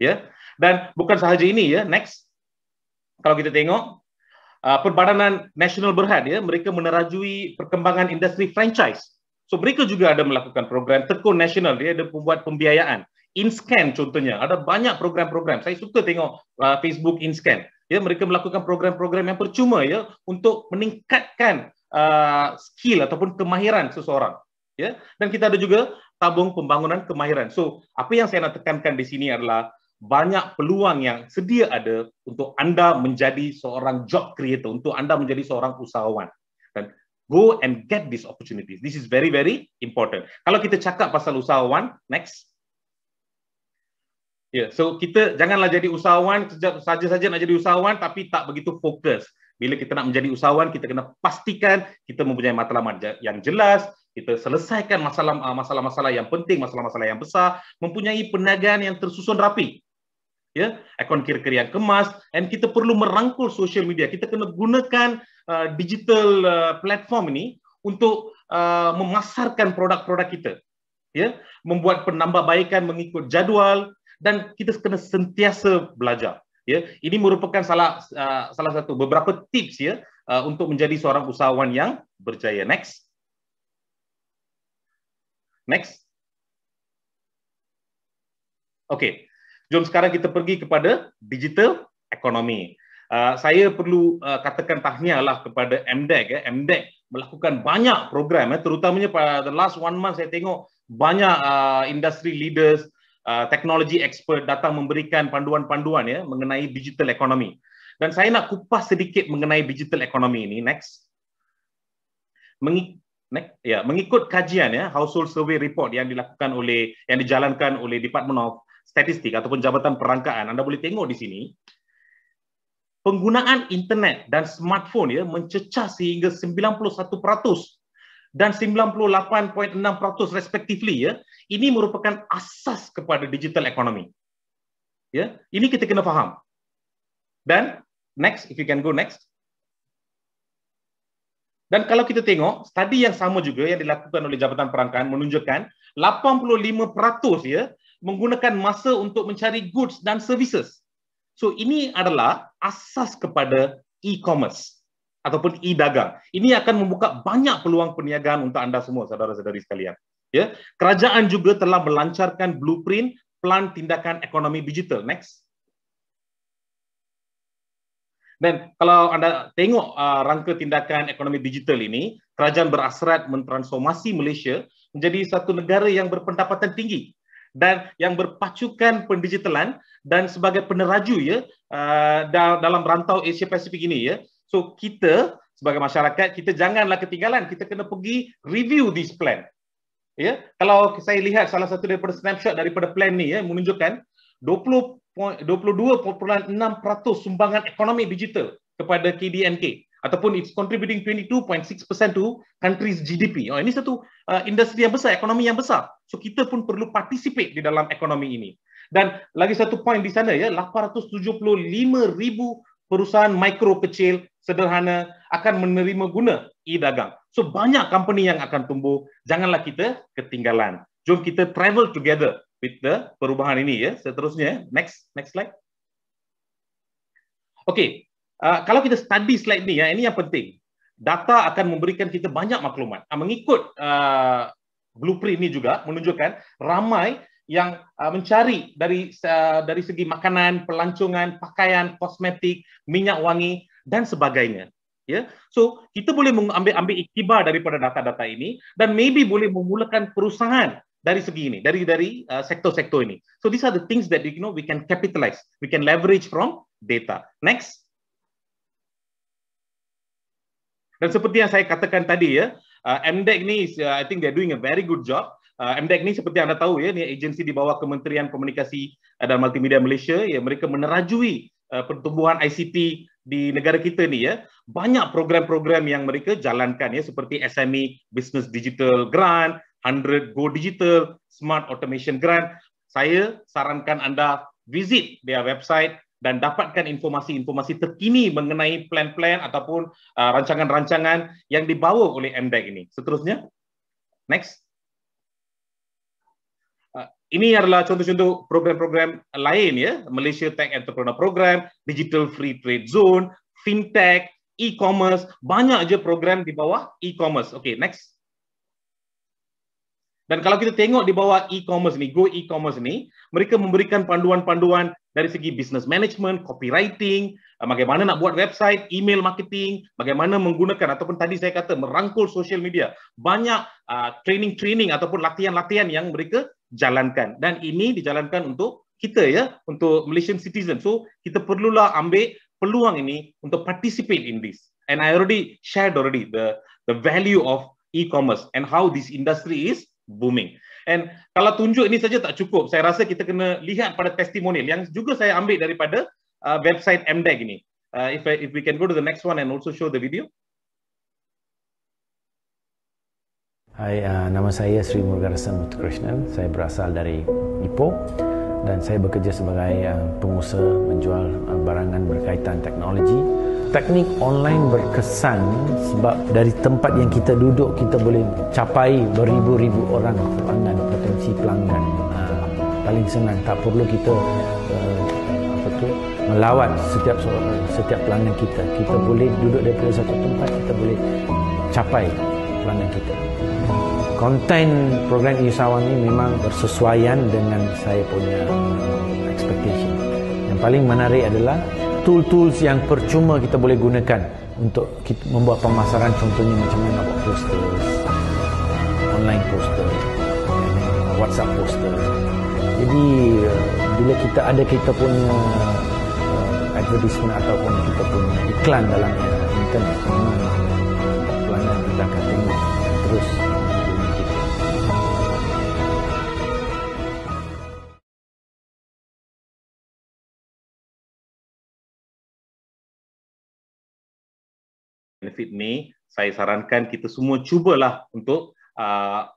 Ya. Yeah? Dan bukan sahaja ini ya. Yeah? Next. Kalau kita tengok uh, perbadanan nasional berhad ya, yeah? mereka menerajui perkembangan industri franchise. So mereka juga ada melakukan program tekun nasional dia ada membuat pembiayaan. InScan contohnya ada banyak program-program. Saya suka tengok uh, Facebook InScan. Ya, mereka melakukan program-program yang percuma ya untuk meningkatkan Uh, skill ataupun kemahiran seseorang. Ya, dan kita ada juga tabung pembangunan kemahiran. So, apa yang saya nak tekankan di sini adalah banyak peluang yang sedia ada untuk anda menjadi seorang job creator, untuk anda menjadi seorang usahawan. Dan go and get this opportunity. This is very very important. Kalau kita cakap pasal usahawan, next. Ya, yeah, so kita janganlah jadi usahawan, saja-saja nak jadi usahawan tapi tak begitu fokus. Bila kita nak menjadi usahawan, kita kena pastikan kita mempunyai matlamat yang jelas, kita selesaikan ah, masalah-masalah yang penting, masalah-masalah yang besar, mempunyai perniagaan yang tersusun rapi. Ya, akaun kira-kira yang kemas and kita perlu merangkul social media. Kita kena gunakan uh, digital uh, platform ini untuk uh, memasarkan produk-produk kita. Ya, membuat penambahbaikan mengikut jadual dan kita kena sentiasa belajar ya ini merupakan salah uh, salah satu beberapa tips ya uh, untuk menjadi seorang usahawan yang berjaya next next Okay, jom sekarang kita pergi kepada digital ekonomi uh, saya perlu uh, katakan tahniahlah kepada MDEC ya eh. MDEC melakukan banyak program ya eh. terutamanya pada the last one month saya tengok banyak uh, industry leaders Uh, teknologi expert datang memberikan panduan-panduan ya mengenai digital economy. Dan saya nak kupas sedikit mengenai digital economy ini. Next. Mengi- next. Ya, mengikut kajian ya, household survey report yang dilakukan oleh yang dijalankan oleh Department of Statistik ataupun Jabatan Perangkaan, anda boleh tengok di sini. Penggunaan internet dan smartphone ya mencecah sehingga 91% dan 98.6% respectively ya ini merupakan asas kepada digital economy. Ya, ini kita kena faham. Dan next, if you can go next. Dan kalau kita tengok, study yang sama juga yang dilakukan oleh Jabatan Perangkaan menunjukkan 85% ya, menggunakan masa untuk mencari goods dan services. So ini adalah asas kepada e-commerce ataupun e-dagang. Ini akan membuka banyak peluang perniagaan untuk anda semua, saudara-saudari sekalian. Ya, kerajaan juga telah melancarkan blueprint plan tindakan ekonomi digital. Next. Dan kalau anda tengok uh, rangka tindakan ekonomi digital ini, kerajaan berasrat mentransformasi Malaysia menjadi satu negara yang berpendapatan tinggi dan yang berpacukan pendigitalan dan sebagai peneraju ya uh, dalam rantau Asia Pasifik ini ya. So kita sebagai masyarakat kita janganlah ketinggalan, kita kena pergi review this plan ya kalau saya lihat salah satu daripada snapshot daripada plan ni ya menunjukkan 22.6% sumbangan ekonomi digital kepada KDNK ataupun it's contributing 22.6% to country's GDP. Oh ini satu uh, industri yang besar, ekonomi yang besar. So kita pun perlu participate di dalam ekonomi ini. Dan lagi satu point di sana ya 875,000 perusahaan mikro kecil sederhana akan menerima guna e-dagang. So banyak company yang akan tumbuh. Janganlah kita ketinggalan. Jom kita travel together with the perubahan ini ya. Seterusnya next next slide. Okay, uh, kalau kita study slide ni ya, ini yang penting. Data akan memberikan kita banyak maklumat. Uh, mengikut uh, blueprint ini juga menunjukkan ramai yang uh, mencari dari uh, dari segi makanan, pelancongan, pakaian, kosmetik, minyak wangi dan sebagainya. Ya, so kita boleh mengambil ambil iktibar daripada data-data ini dan maybe boleh memulakan perusahaan dari segi ini, dari dari uh, sektor-sektor uh, ini. So these are the things that you know we can capitalize, we can leverage from data. Next. Dan seperti yang saya katakan tadi ya, uh, MDEC ni uh, I think they're doing a very good job. Uh, MDEC ni seperti anda tahu ya, ni agensi di bawah Kementerian Komunikasi uh, dan Multimedia Malaysia, ya mereka menerajui Eh, pertumbuhan ICT di negara kita ni ya banyak program-program yang mereka jalankan ya seperti SME Business Digital Grant, 100 Go Digital, Smart Automation Grant. Saya sarankan anda visit their website dan dapatkan informasi-informasi terkini mengenai plan-plan ataupun uh, rancangan-rancangan yang dibawa oleh MDEC ini. Seterusnya. Next ini adalah contoh-contoh program-program lain ya Malaysia Tech Entrepreneur Program, Digital Free Trade Zone, FinTech, e-commerce banyak aja program di bawah e-commerce. Okay next. Dan kalau kita tengok di bawah e-commerce ni, go e-commerce ni, mereka memberikan panduan-panduan dari segi business management, copywriting, eh, bagaimana nak buat website, email marketing, bagaimana menggunakan ataupun tadi saya kata merangkul social media. Banyak eh, training-training uh, ataupun latihan-latihan yang mereka jalankan dan ini dijalankan untuk kita ya untuk Malaysian citizen so kita perlulah ambil peluang ini untuk participate in this and i already shared already the the value of e-commerce and how this industry is booming and kalau tunjuk ini saja tak cukup saya rasa kita kena lihat pada testimonial yang juga saya ambil daripada uh, website mdeg ini uh, if I, if we can go to the next one and also show the video uh,
Hai, uh, nama saya Sri Murugarasan Krishnan. Saya berasal dari Ipoh dan saya bekerja sebagai uh, pengusaha menjual uh, barangan berkaitan teknologi. Teknik online berkesan sebab dari tempat yang kita duduk kita boleh capai beribu-ribu orang pelanggan potensi pelanggan. Uh, paling senang tak perlu kita uh, apa tu melawat setiap seorang setiap pelanggan kita. Kita boleh duduk dari satu tempat kita boleh capai pelanggan kita konten program Yusawan ini memang bersesuaian dengan saya punya uh, expectation. Yang paling menarik adalah tool-tools yang percuma kita boleh gunakan untuk kita membuat pemasaran contohnya macam mana buat poster, online poster, WhatsApp poster. Jadi uh, bila kita ada kita punya uh, advertisement ataupun kita punya iklan dalamnya.
benefit ni, saya sarankan kita semua cubalah untuk uh,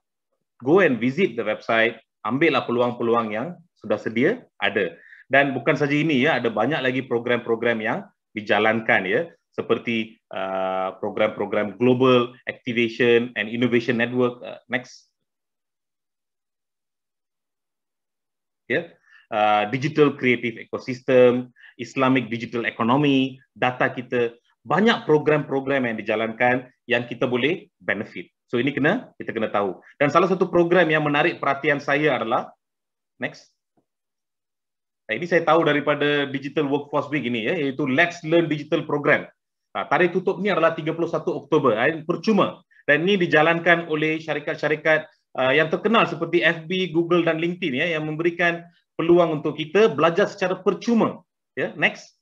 go and
visit the website, ambil lah peluang-peluang yang sudah sedia ada. Dan bukan saja ini ya, ada banyak lagi program-program yang dijalankan ya, seperti uh, program-program Global Activation and Innovation Network. Uh, next. Ya. Yeah. Uh, digital creative ecosystem, Islamic digital economy, data kita, banyak program-program yang dijalankan yang kita boleh benefit. So ini kena kita kena tahu. Dan salah satu program yang menarik perhatian saya adalah next. Nah, eh, ini saya tahu daripada Digital Workforce Week ini ya, iaitu Let's Learn Digital Program. Nah, tarikh tutup ni adalah 31 Oktober. Ini eh, percuma. Dan ini dijalankan oleh syarikat-syarikat uh, yang terkenal seperti FB, Google dan LinkedIn ya, yang memberikan peluang untuk kita belajar secara percuma. Ya, next.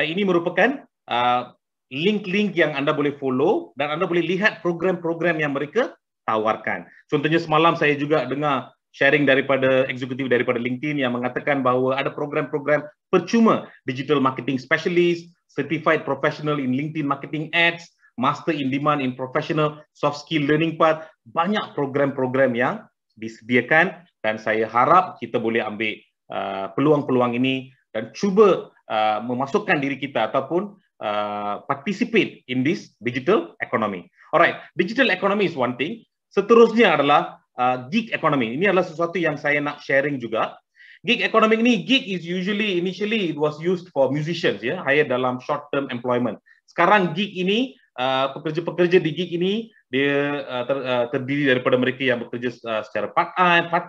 Eh, ini merupakan uh, link-link uh, yang anda boleh follow dan anda boleh lihat program-program yang mereka tawarkan. Contohnya semalam saya juga dengar sharing daripada eksekutif daripada LinkedIn yang mengatakan bahawa ada program-program percuma digital marketing specialist, certified professional in LinkedIn marketing ads, master in demand in professional soft skill learning path, banyak program-program yang disediakan dan saya harap kita boleh ambil uh, peluang-peluang uh, ini dan cuba Uh, memasukkan diri kita ataupun uh, participate in this digital economy. Alright, digital economy is one thing. Seterusnya adalah uh, gig economy. Ini adalah sesuatu yang saya nak sharing juga. Gig economy ni gig is usually initially it was used for musicians ya, yeah, hire dalam short term employment. Sekarang gig ini uh, pekerja-pekerja uh, di gig ini dia uh, ter, uh, terdiri daripada mereka yang bekerja uh, secara part-time, part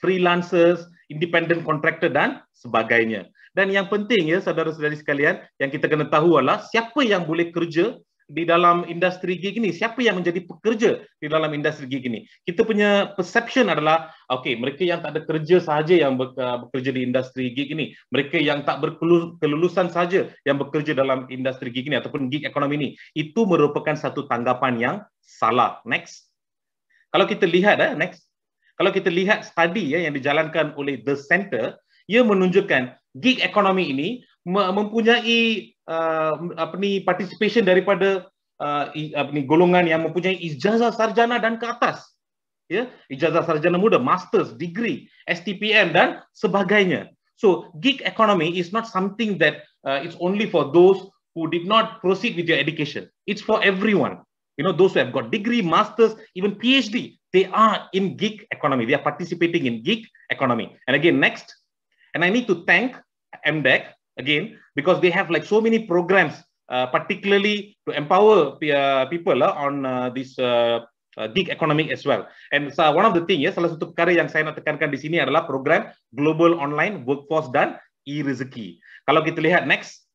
freelancers, independent contractor dan sebagainya. Dan yang penting ya saudara-saudari sekalian yang kita kena tahu adalah siapa yang boleh kerja di dalam industri gig ini, siapa yang menjadi pekerja di dalam industri gig ini. Kita punya perception adalah, okay, mereka yang tak ada kerja sahaja yang uh, bekerja di industri gig ini. Mereka yang tak berkelulusan sahaja yang bekerja dalam industri gig ini ataupun gig ekonomi ini. Itu merupakan satu tanggapan yang salah. Next. Kalau kita lihat, eh, next. Kalau kita lihat study ya, yang dijalankan oleh The Center, ia menunjukkan gig economy ini mempunyai uh, apa ni participation daripada uh, apa ni golongan yang mempunyai ijazah sarjana dan ke atas ya ijazah sarjana muda masters degree STPM dan sebagainya so gig economy is not something that uh, it's only for those who did not proceed with their education it's for everyone you know those who have got degree masters even phd they are in gig economy they are participating in gig economy and again next And I need to thank MDEC again because they have like so many programs, uh, particularly to empower uh, people uh, on uh, this. Uh, Uh, gig economy as well. And so one of the thing ya, salah satu perkara yang saya nak tekankan di sini adalah program Global Online Workforce dan e-rezeki. Kalau kita lihat next,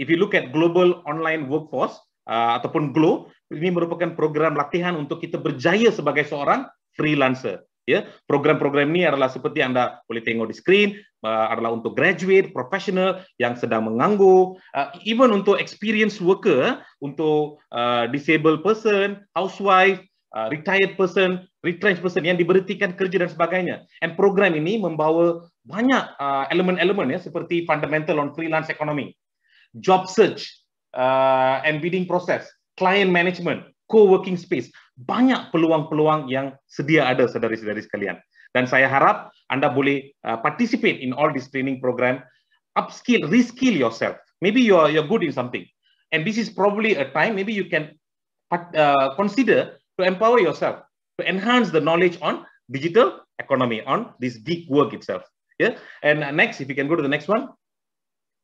if you look at Global Online Workforce uh, ataupun GLO, ini merupakan program latihan untuk kita berjaya sebagai seorang freelancer ya program-program ini adalah seperti anda boleh tengok di skrin uh, adalah untuk graduate professional yang sedang menganggur uh, even untuk experienced worker untuk uh, disabled person housewife uh, retired person retrenched person yang diberhentikan kerja dan sebagainya and program ini membawa banyak uh, elemen-elemen ya seperti fundamental on freelance economy job search uh, and bidding process client management co-working space banyak peluang-peluang yang sedia ada saudari-saudari sekalian. Dan saya harap Anda boleh uh, participate in all this training program, upskill, reskill yourself. Maybe you're, you're good in something. And this is probably a time maybe you can uh, consider to empower yourself, to enhance the knowledge on digital economy, on this geek work itself. Yeah. And uh, next, if you can go to the next one.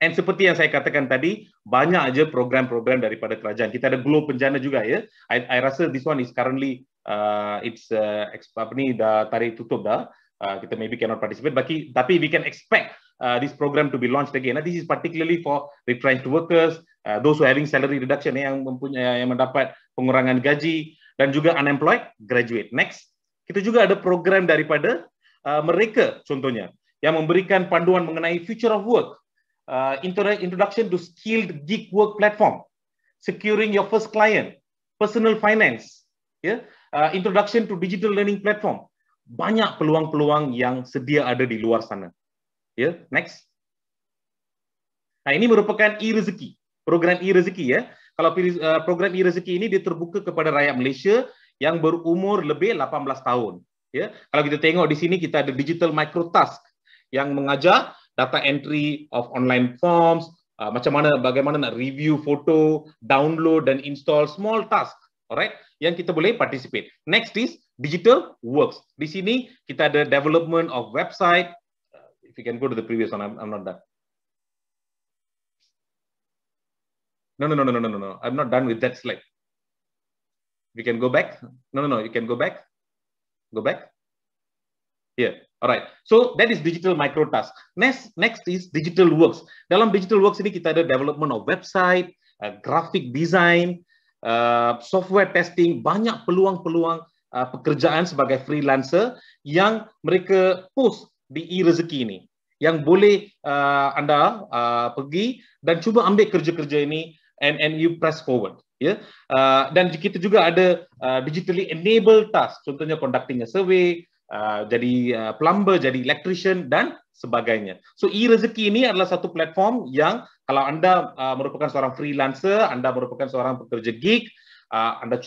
And seperti yang saya katakan tadi, banyak aja program-program daripada kerajaan. Kita ada Glow Penjana juga ya. I, I rasa this one is currently uh, it's uh, exp, apa ni dah tarik tutup dah. Uh, kita maybe cannot participate but tapi we can expect uh, this program to be launched again. Now, this is particularly for retrenched workers, uh, those who having salary reduction ya, yang mempunyai uh, yang mendapat pengurangan gaji dan juga unemployed graduate. Next, kita juga ada program daripada uh, mereka contohnya yang memberikan panduan mengenai future of work uh, introduction to skilled gig work platform, securing your first client, personal finance, yeah, uh, introduction to digital learning platform. Banyak peluang-peluang yang sedia ada di luar sana. Yeah, next. Nah, ini merupakan e-rezeki, program e-rezeki ya. Kalau uh, program e-rezeki ini dia terbuka kepada rakyat Malaysia yang berumur lebih 18 tahun. yeah. kalau kita tengok di sini kita ada digital microtask yang mengajar data entry of online forms, uh, macam mana bagaimana nak review photo, download dan install small task, alright? Yang kita boleh participate. Next is digital works. Di sini kita ada development of website. Uh, if you can go to the previous one, I'm, I'm not done. No, no, no, no, no, no, no. I'm not done with that slide. We can go back. No, no, no. You can go back. Go back. Here. All right. So that is digital micro task. Next, next is digital works. Dalam digital works ini kita ada development of website, uh, graphic design, uh, software testing, banyak peluang-peluang uh, pekerjaan sebagai freelancer yang mereka post di e-rezeki ini yang boleh uh, anda uh, pergi dan cuba ambil kerja-kerja ini and, and you press forward ya yeah? uh, dan kita juga ada uh, digitally enabled task contohnya conducting a survey Uh, jadi uh, plumber, jadi electrician dan sebagainya. So e-rezeki ini adalah satu platform yang kalau anda uh, merupakan seorang freelancer, anda merupakan seorang pekerja gig, uh, anda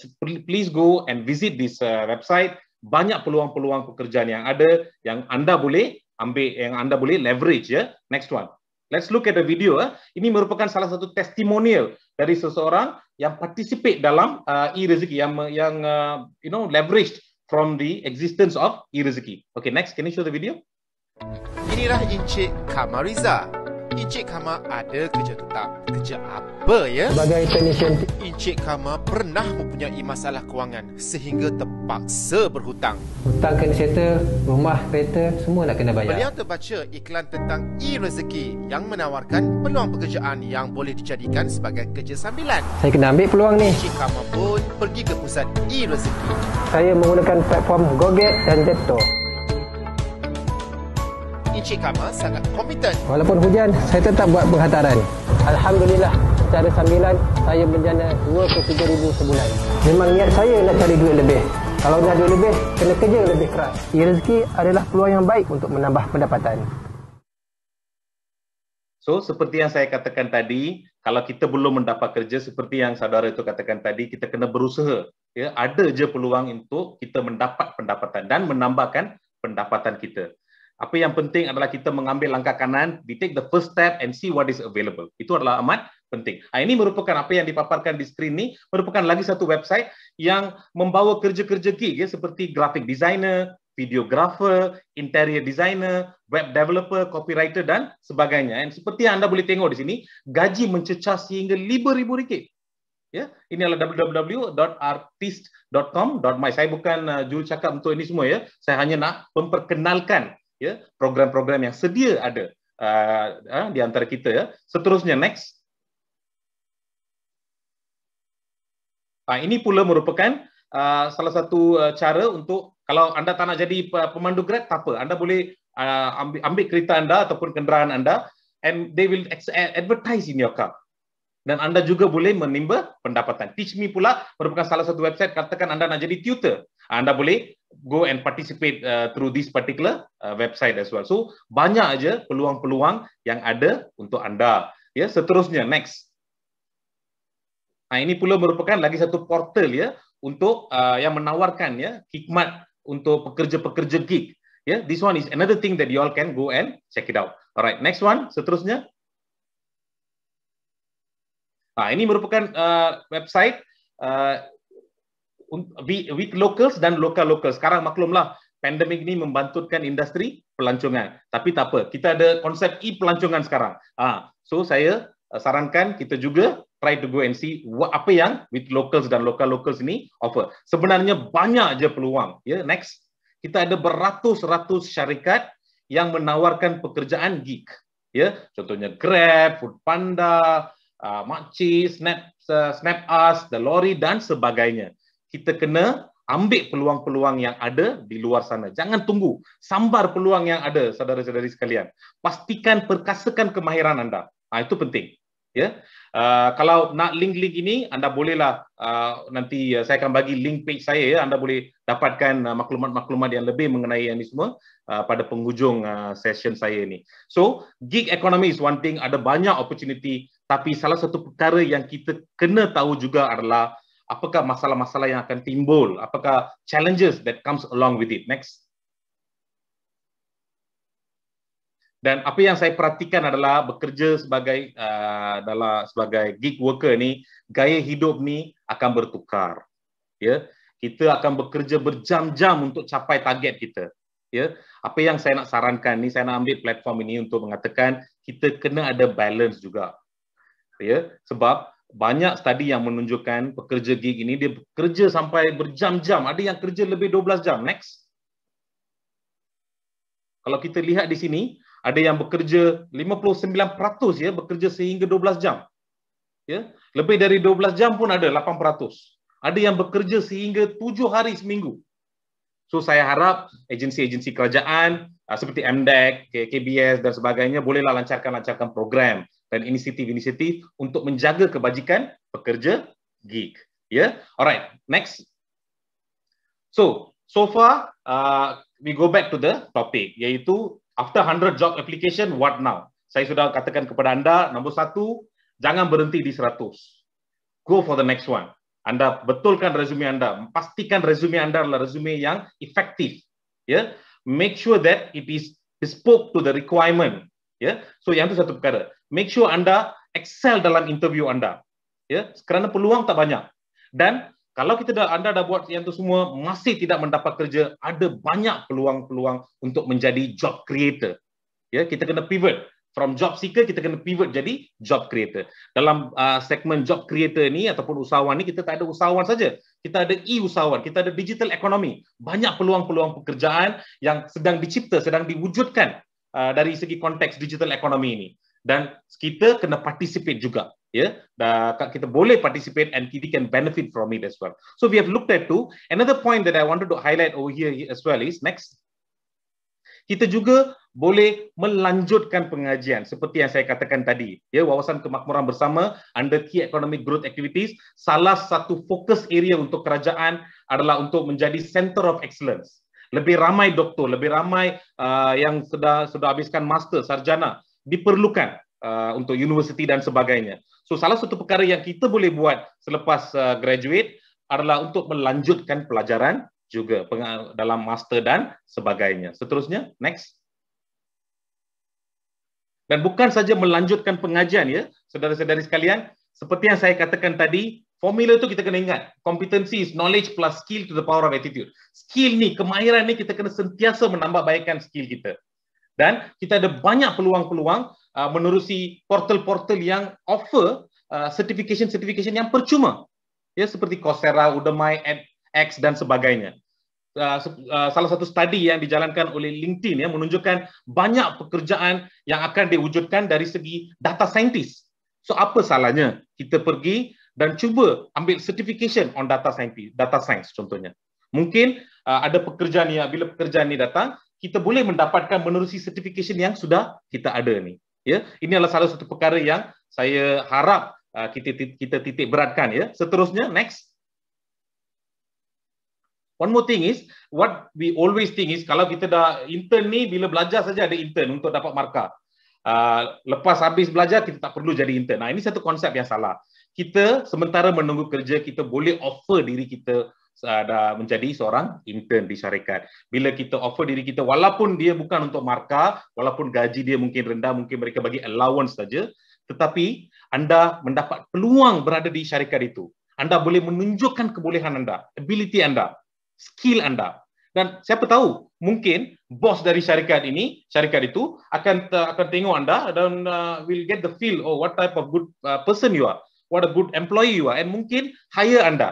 please go and visit this uh, website. Banyak peluang-peluang pekerjaan yang ada yang anda boleh ambil, yang anda boleh leverage ya. Next one. Let's look at the video. Eh. Ini merupakan salah satu testimonial dari seseorang yang participate dalam uh, e-rezeki yang yang uh, you know leveraged from the existence of irizuki okay next can you show the video inilah Encik kamariza Encik Kama ada kerja tetap. Kerja apa ya? Sebagai technician. Encik Kama pernah mempunyai masalah kewangan sehingga terpaksa berhutang. Hutang kena settle, rumah, kereta, semua nak kena bayar. Beliau terbaca iklan tentang e-rezeki yang menawarkan peluang pekerjaan yang boleh dijadikan sebagai kerja sambilan. Saya kena ambil peluang ni. Encik Kama pun pergi ke pusat e-rezeki. Saya menggunakan platform GoGet dan Jetto.
Encik Kamal sangat komited.
Walaupun hujan, saya tetap buat penghantaran.
Alhamdulillah, secara sambilan, saya menjana RM23,000 sebulan.
Memang niat saya nak cari duit lebih. Kalau dah duit lebih, kena kerja lebih keras. Ia rezeki adalah peluang yang baik untuk menambah pendapatan. So, seperti yang saya katakan tadi, kalau kita belum mendapat kerja seperti yang saudara itu katakan tadi, kita kena berusaha. Ya, ada je peluang untuk kita mendapat pendapatan dan menambahkan pendapatan kita. Apa yang penting adalah kita mengambil langkah kanan, we take the first step and see what is available. Itu adalah amat penting. Ha, ini merupakan apa yang dipaparkan di skrin ni, merupakan lagi satu website yang membawa kerja-kerja gig ya, seperti graphic designer, videographer, interior designer, web developer, copywriter dan sebagainya. And seperti yang anda boleh tengok di sini, gaji mencecah sehingga RM5,000. Ya, ini adalah www.artist.com.my. Saya bukan uh, jurucakap untuk ini semua ya. Saya hanya nak memperkenalkan ya program-program yang sedia ada uh, uh, di antara kita ya. Seterusnya next. Uh, ini pula merupakan uh, salah satu uh, cara untuk kalau anda tak nak jadi pemandu grad, tak apa. Anda boleh uh, ambil ambil kereta anda ataupun kenderaan anda and they will advertise in your car dan anda juga boleh menimba pendapatan. Teach Me pula merupakan salah satu website katakan anda nak jadi tutor. Anda boleh go and participate uh, through this particular uh, website as well. So banyak aja peluang-peluang yang ada untuk anda. Ya, seterusnya next. Nah, ini pula merupakan lagi satu portal ya untuk uh, yang menawarkan ya hikmat untuk pekerja-pekerja gig. Ya, yeah, this one is another thing that you all can go and check it out. Alright, next one, seterusnya. Nah, ini merupakan uh, website uh, with locals dan local locals. Sekarang maklumlah pandemik ini membantutkan industri pelancongan. Tapi tak apa, kita ada konsep e-pelancongan sekarang. Ha, so saya uh, sarankan kita juga try to go and see what, apa yang with locals dan local locals ini offer. Sebenarnya banyak je peluang. Ya, yeah, next. Kita ada beratus-ratus syarikat yang menawarkan pekerjaan gig. Ya, yeah, contohnya Grab, Foodpanda, uh, ah, makcik, snap uh, snap us, the lorry dan sebagainya. Kita kena ambil peluang-peluang yang ada di luar sana. Jangan tunggu. Sambar peluang yang ada, saudara-saudari sekalian. Pastikan, perkasakan kemahiran anda. Ha, itu penting. Ya, yeah. uh, Kalau nak link-link ini, anda bolehlah uh, nanti uh, saya akan bagi link page saya. Ya. Anda boleh dapatkan uh, maklumat-maklumat yang lebih mengenai yang ini semua uh, pada penghujung uh, session saya ini. So, gig economy is one thing. Ada banyak opportunity tapi salah satu perkara yang kita kena tahu juga adalah apakah masalah-masalah yang akan timbul, apakah challenges that comes along with it. Next. Dan apa yang saya perhatikan adalah bekerja sebagai uh, dalam sebagai gig worker ni, gaya hidup ni akan bertukar. Ya. Yeah? Kita akan bekerja berjam-jam untuk capai target kita. Ya. Yeah? Apa yang saya nak sarankan ni, saya nak ambil platform ini untuk mengatakan kita kena ada balance juga ya sebab banyak studi yang menunjukkan pekerja gig ini dia kerja sampai berjam-jam ada yang kerja lebih 12 jam next kalau kita lihat di sini ada yang bekerja 59% ya bekerja sehingga 12 jam ya lebih dari 12 jam pun ada 8% ada yang bekerja sehingga 7 hari seminggu so saya harap agensi-agensi kerajaan ah, seperti MDEC, KBS dan sebagainya bolehlah lancarkan lancarkan program dan inisiatif-inisiatif untuk menjaga kebajikan pekerja gig. Ya, yeah? alright, next. So, so far, uh, we go back to the topic, iaitu after 100 job application, what now? Saya sudah katakan kepada anda, nombor satu, jangan berhenti di 100. Go for the next one. Anda betulkan resume anda, pastikan resume anda adalah resume yang efektif. Ya, yeah? make sure that it is bespoke to the requirement Ya, yeah? so yang itu satu perkara. Make sure anda excel dalam interview anda. Ya, yeah? kerana peluang tak banyak. Dan kalau kita dah anda dah buat yang itu semua masih tidak mendapat kerja, ada banyak peluang-peluang untuk menjadi job creator. Ya, yeah? kita kena pivot from job seeker kita kena pivot jadi job creator. Dalam uh, segmen job creator ni ataupun usahawan ni kita tak ada usahawan saja. Kita ada e-usahawan, kita ada digital economy. Banyak peluang-peluang pekerjaan yang sedang dicipta, sedang diwujudkan Uh, dari segi konteks digital economy ini dan kita kena participate juga ya yeah? kita boleh participate and kita can benefit from it as well so we have looked at two another point that i wanted to highlight over here as well is next kita juga boleh melanjutkan pengajian seperti yang saya katakan tadi ya wawasan kemakmuran bersama under key economic growth activities salah satu fokus area untuk kerajaan adalah untuk menjadi center of excellence lebih ramai doktor, lebih ramai uh, yang sudah sudah habiskan master sarjana diperlukan uh, untuk universiti dan sebagainya. So salah satu perkara yang kita boleh buat selepas uh, graduate adalah untuk melanjutkan pelajaran juga uh, dalam master dan sebagainya. Seterusnya, next. Dan bukan saja melanjutkan pengajian ya, saudara-saudari sekalian, seperti yang saya katakan tadi, Formula tu kita kena ingat. Competency is knowledge plus skill to the power of attitude. Skill ni, kemahiran ni kita kena sentiasa menambah baikkan skill kita. Dan kita ada banyak peluang-peluang uh, menerusi portal-portal yang offer uh, certification-certification uh, yang percuma. Ya, seperti Coursera, Udemy, edX dan sebagainya. Uh, uh, salah satu study yang dijalankan oleh LinkedIn ya menunjukkan banyak pekerjaan yang akan diwujudkan dari segi data scientist. So apa salahnya kita pergi dan cuba ambil certification on data science data science contohnya mungkin uh, ada pekerjaan ni uh, bila pekerjaan ni datang kita boleh mendapatkan menerusi certification yang sudah kita ada ni ya ini adalah salah satu perkara yang saya harap uh, kita kita titik beratkan ya seterusnya next One more thing is, what we always think is, kalau kita dah intern ni, bila belajar saja ada intern untuk dapat markah. Uh, lepas habis belajar, kita tak perlu jadi intern. Nah, ini satu konsep yang salah kita sementara menunggu kerja kita boleh offer diri kita ada menjadi seorang intern di syarikat. Bila kita offer diri kita walaupun dia bukan untuk markah, walaupun gaji dia mungkin rendah, mungkin mereka bagi allowance saja, tetapi anda mendapat peluang berada di syarikat itu. Anda boleh menunjukkan kebolehan anda, ability anda, skill anda. Dan siapa tahu mungkin bos dari syarikat ini, syarikat itu akan akan tengok anda dan uh, will get the feel oh what type of good uh, person you are what a good employee you are and mungkin hire anda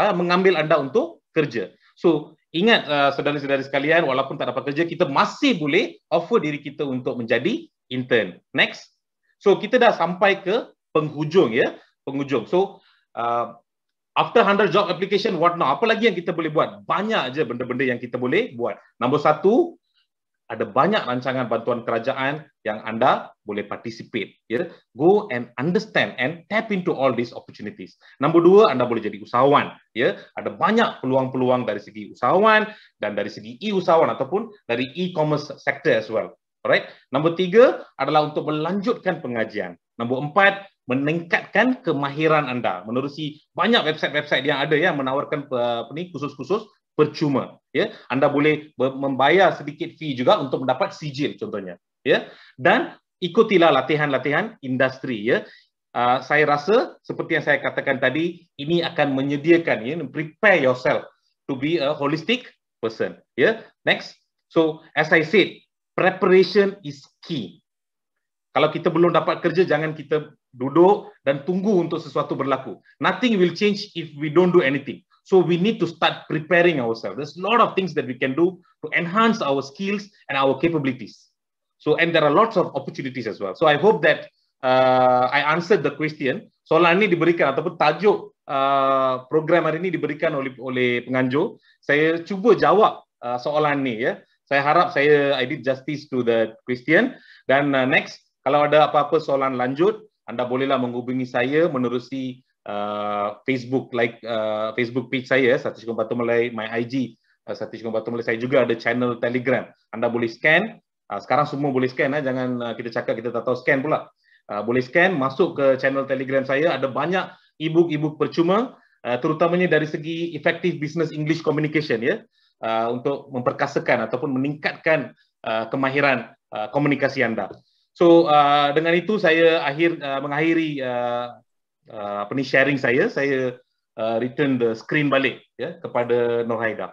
uh, mengambil anda untuk kerja so ingat uh, saudara-saudari sekalian walaupun tak dapat kerja kita masih boleh offer diri kita untuk menjadi intern next so kita dah sampai ke penghujung ya penghujung so uh, after 100 job application what now apa lagi yang kita boleh buat banyak aja benda-benda yang kita boleh buat nombor satu, ada banyak rancangan bantuan kerajaan yang anda boleh participate. Yeah? Go and understand and tap into all these opportunities. Nombor dua, anda boleh jadi usahawan. Yeah? Ada banyak peluang-peluang dari segi usahawan dan dari segi e-usahawan ataupun dari e-commerce sector as well. Alright. Nombor tiga adalah untuk melanjutkan pengajian. Nombor empat, meningkatkan kemahiran anda menerusi banyak website-website yang ada yang menawarkan apa, khusus-khusus percuma ya anda boleh membayar sedikit fee juga untuk mendapat sijil contohnya ya dan ikutilah latihan-latihan industri ya uh, saya rasa seperti yang saya katakan tadi ini akan menyediakan ya prepare yourself to be a holistic person ya next so as i said preparation is key kalau kita belum dapat kerja jangan kita duduk dan tunggu untuk sesuatu berlaku nothing will change if we don't do anything So we need to start preparing ourselves. There's a lot of things that we can do to enhance our skills and our capabilities. So, and there are lots of opportunities as well. So I hope that uh, I answered the question. Soalan ini diberikan ataupun tajuk uh, program hari ini diberikan oleh oleh penganjur. Saya cuba jawab uh, soalan ini ya. Saya harap saya I did justice to the question. Dan uh, next, kalau ada apa-apa soalan lanjut, anda bolehlah menghubungi saya menerusi uh, Facebook like uh, Facebook page saya Satish Kumbhato Malay my IG uh, Satish Kumbhato Malay saya juga ada channel Telegram anda boleh scan uh, sekarang semua boleh scan eh. jangan uh, kita cakap kita tak tahu scan pula uh, boleh scan masuk ke channel Telegram saya ada banyak ebook-ebook percuma uh, terutamanya dari segi effective business English communication ya yeah, uh, untuk memperkasakan ataupun meningkatkan uh, kemahiran uh, komunikasi anda So uh, dengan itu saya akhir uh, mengakhiri uh, uh, apa ni sharing saya saya uh, return the screen balik ya yeah, kepada Nurhaida.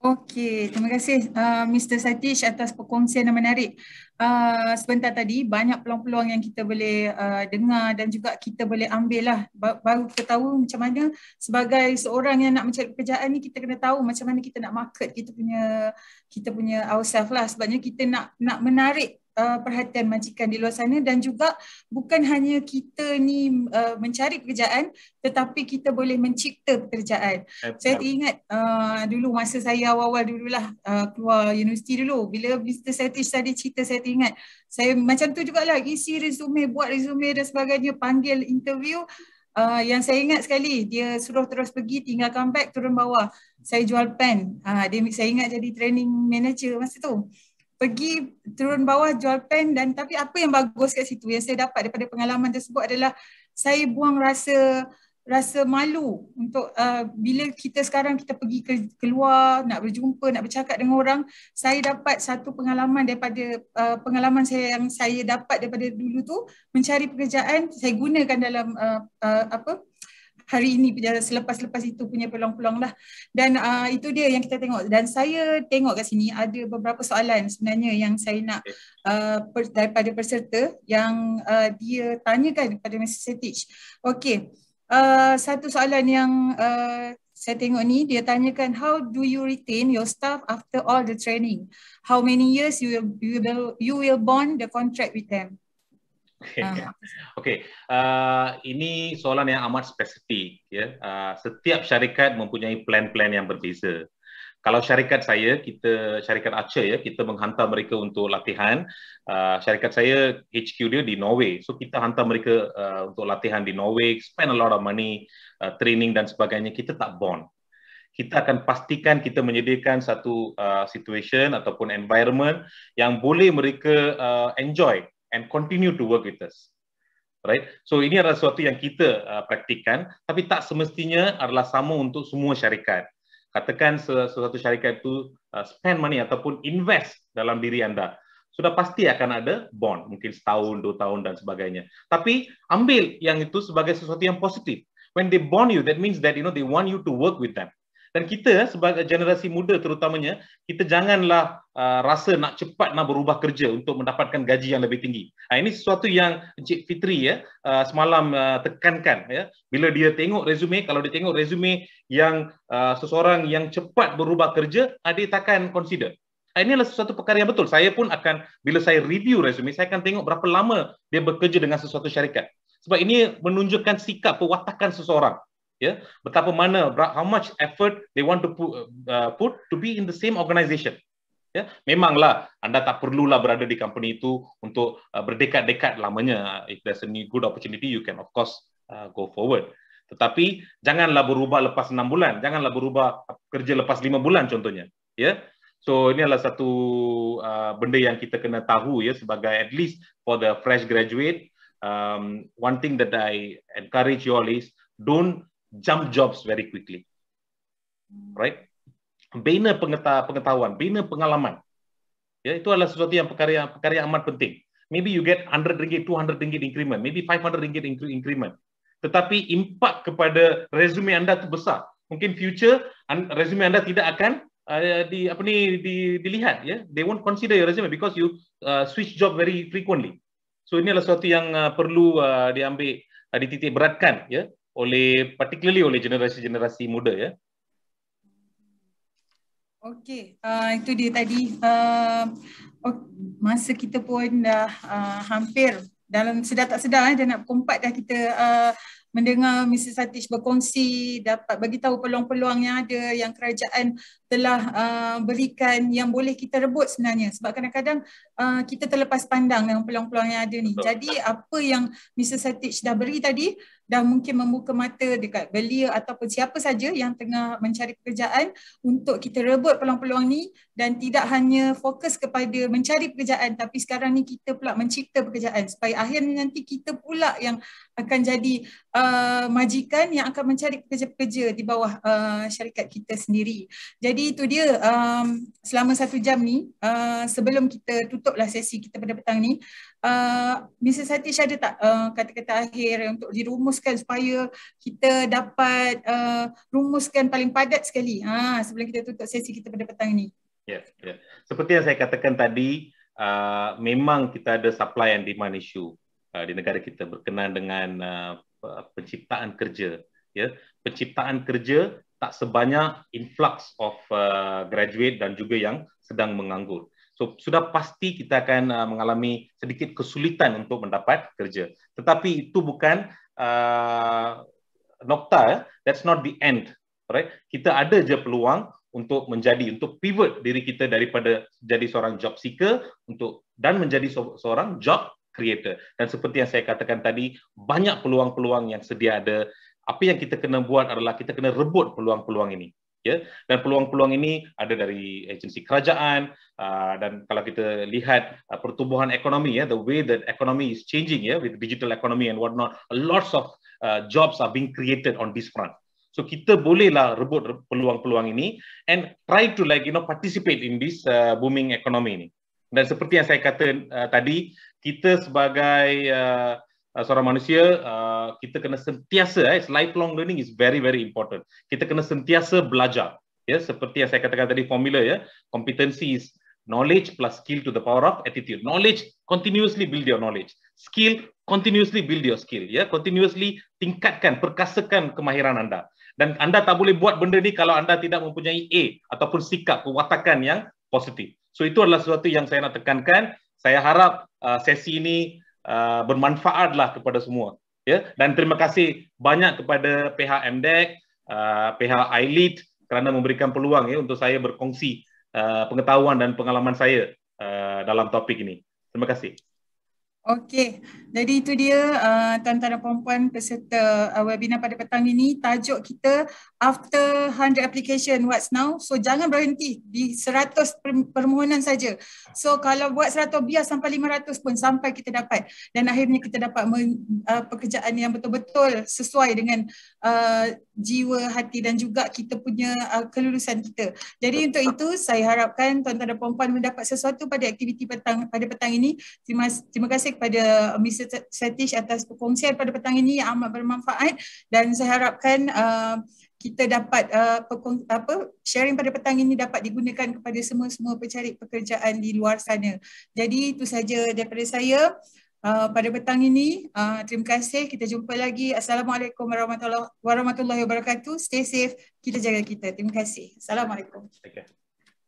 Okey, terima kasih uh, ah, Mr. Satish atas perkongsian yang menarik. Uh, sebentar tadi banyak peluang-peluang yang kita boleh uh, dengar dan juga kita boleh ambil lah baru kita tahu macam mana sebagai seorang yang nak mencari pekerjaan ni kita kena tahu macam mana kita nak market kita punya kita punya ourselves lah sebabnya kita nak nak menarik uh, perhatian majikan di luar sana dan juga bukan hanya kita ni uh, mencari pekerjaan tetapi kita boleh mencipta pekerjaan. Uh, saya ingat uh, dulu masa saya awal-awal dululah uh, keluar universiti dulu bila Mr. Satish tadi cerita saya ingat saya macam tu jugalah isi resume, buat resume dan sebagainya, panggil interview Uh, yang saya ingat sekali dia suruh terus pergi tinggal beg turun bawah saya jual pen uh, dia saya ingat jadi training manager masa tu pergi turun bawah jual pen dan tapi apa yang bagus kat situ yang saya dapat daripada pengalaman tersebut adalah saya buang rasa rasa malu untuk uh, bila kita sekarang kita pergi ke, keluar nak berjumpa nak bercakap dengan orang saya dapat satu pengalaman daripada uh, pengalaman saya yang saya dapat daripada dulu tu mencari pekerjaan saya gunakan dalam uh, uh, apa hari ini selepas-lepas itu punya peluang-peluang lah dan uh, itu dia yang kita tengok dan saya tengok kat sini ada beberapa soalan sebenarnya yang saya nak uh, daripada peserta yang uh, dia tanyakan kepada Mr. Setij Okey, uh, satu soalan yang uh, saya tengok ni dia tanyakan how do you retain your staff after all the training? How many years you will, you will, you will bond the contract with them?
Okey, uh. okay. uh, ini soalan yang amat spesifik. Ya. Uh, setiap syarikat mempunyai plan-plan yang berbeza. Kalau syarikat saya, kita syarikat Archer ya, kita menghantar mereka untuk latihan. Uh, syarikat saya HQ dia di Norway, so kita hantar mereka uh, untuk latihan di Norway, spend a lot of money, uh, training dan sebagainya. Kita tak bond. Kita akan pastikan kita menyediakan satu uh, situation ataupun environment yang boleh mereka uh, enjoy and continue to work with us. Right? So ini adalah sesuatu yang kita uh, praktikan tapi tak semestinya adalah sama untuk semua syarikat. Katakan sesuatu syarikat itu uh, spend money ataupun invest dalam diri anda. Sudah pasti akan ada bond. Mungkin setahun, dua tahun dan sebagainya. Tapi ambil yang itu sebagai sesuatu yang positif. When they bond you, that means that you know they want you to work with them dan kita eh, sebagai generasi muda terutamanya kita janganlah uh, rasa nak cepat nak berubah kerja untuk mendapatkan gaji yang lebih tinggi. Uh, ini sesuatu yang Encik Fitri ya uh, semalam uh, tekankan ya bila dia tengok resume kalau dia tengok resume yang uh, seseorang yang cepat berubah kerja uh, dia takkan consider. Uh, ini adalah sesuatu perkara yang betul. Saya pun akan bila saya review resume saya akan tengok berapa lama dia bekerja dengan sesuatu syarikat. Sebab ini menunjukkan sikap perwatakan seseorang yeah betapa mana how much effort they want to put, uh, put to be in the same organization yeah memanglah anda tak perlulah berada di company itu untuk uh, berdekat-dekat lamanya if there's a new good opportunity you can of course uh, go forward tetapi janganlah berubah lepas 6 bulan janganlah berubah kerja lepas 5 bulan contohnya ya yeah? So ini adalah satu uh, benda yang kita kena tahu ya sebagai at least for the fresh graduate. Um, one thing that I encourage you all is don't jump jobs very quickly. Right? Bina pengetahuan, bina pengalaman. Ya, itu adalah sesuatu yang perkara yang perkara yang amat penting. Maybe you get 100 ringgit, 200 ringgit increment, maybe 500 ringgit increment. Tetapi impak kepada resume anda tu besar. Mungkin future resume anda tidak akan uh, di apa ni di, dilihat ya. Yeah? They won't consider your resume because you uh, switch job very frequently. So ini adalah sesuatu yang uh, perlu uh, diambil uh, di titik beratkan ya. Yeah? oleh particularly oleh generasi-generasi muda ya.
Okey, uh, itu dia tadi. Uh, oh, masa kita pun dah uh, hampir dalam sedar tak sedar eh, dah nak kompak dah kita uh, mendengar Mrs. Satish berkongsi dapat bagi tahu peluang-peluang yang ada yang kerajaan telah uh, berikan yang boleh kita rebut sebenarnya sebab kadang-kadang uh, kita terlepas pandang dengan peluang-peluang yang ada ni. Jadi apa yang Mr. Satich dah beri tadi dah mungkin membuka mata dekat belia ataupun siapa saja yang tengah mencari pekerjaan untuk kita rebut peluang-peluang ni dan tidak hanya fokus kepada mencari pekerjaan tapi sekarang ni kita pula mencipta pekerjaan supaya akhirnya nanti kita pula yang akan jadi uh, majikan yang akan mencari pekerja-pekerja di bawah uh, syarikat kita sendiri. Jadi jadi itu dia um, selama satu jam ni uh, sebelum kita tutuplah sesi kita pada petang ni uh, Mrs. Satish ada tak uh, kata-kata akhir untuk dirumuskan supaya kita dapat uh, rumuskan paling padat sekali ha, sebelum kita tutup sesi kita pada petang ni
Ya, yeah, ya. Yeah. seperti yang saya katakan tadi uh, memang kita ada supply and demand issue uh, di negara kita berkenaan dengan uh, penciptaan kerja ya penciptaan kerja tak sebanyak influx of uh, graduate dan juga yang sedang menganggur. So sudah pasti kita akan uh, mengalami sedikit kesulitan untuk mendapat kerja. Tetapi itu bukan uh, nokta. Eh? That's not the end, right? Kita ada je peluang untuk menjadi untuk pivot diri kita daripada jadi seorang job seeker untuk dan menjadi seorang job creator. Dan seperti yang saya katakan tadi, banyak peluang-peluang yang sedia ada apa yang kita kena buat adalah kita kena rebut peluang-peluang ini ya dan peluang-peluang ini ada dari agensi kerajaan uh, dan kalau kita lihat uh, pertumbuhan ekonomi ya the way that economy is changing ya with digital economy and what not lots of uh, jobs are being created on this front so kita bolehlah rebut peluang-peluang ini and try to like you know participate in this uh, booming economy ini dan seperti yang saya kata uh, tadi kita sebagai uh, uh, seorang manusia uh, kita kena sentiasa eh, lifelong learning is very very important kita kena sentiasa belajar ya seperti yang saya katakan tadi formula ya competency is knowledge plus skill to the power of attitude knowledge continuously build your knowledge skill continuously build your skill ya continuously tingkatkan perkasakan kemahiran anda dan anda tak boleh buat benda ni kalau anda tidak mempunyai A ataupun sikap kewatakan yang positif. So itu adalah sesuatu yang saya nak tekankan. Saya harap uh, sesi ini Uh, bermanfaatlah kepada semua. Ya, dan terima kasih banyak kepada pihak MDEC, uh, pihak ILEAD kerana memberikan peluang ya untuk saya berkongsi uh, pengetahuan dan pengalaman saya uh, dalam topik ini. Terima kasih.
Okey, jadi itu dia uh, tuan-tuan dan puan-puan peserta uh, webinar pada petang ini. Tajuk kita after 100 application what's now? So jangan berhenti di 100 permohonan saja. So kalau buat 100 biar sampai 500 pun sampai kita dapat. Dan akhirnya kita dapat men, uh, pekerjaan yang betul-betul sesuai dengan uh, jiwa, hati dan juga kita punya uh, kelulusan kita. Jadi untuk itu saya harapkan tuan-tuan puan-puan mendapat sesuatu pada aktiviti petang pada petang ini. Terima, terima kasih kasih kepada uh, Mr. Satish atas perkongsian pada petang ini yang amat bermanfaat dan saya harapkan uh, kita dapat uh, apa sharing pada petang ini dapat digunakan kepada semua-semua pencari pekerjaan di luar sana. Jadi itu saja daripada saya uh, pada petang ini. Uh, terima kasih. Kita jumpa lagi. Assalamualaikum warahmatullahi, warahmatullahi wabarakatuh. Stay safe. Kita jaga kita. Terima kasih. Assalamualaikum.
Okay.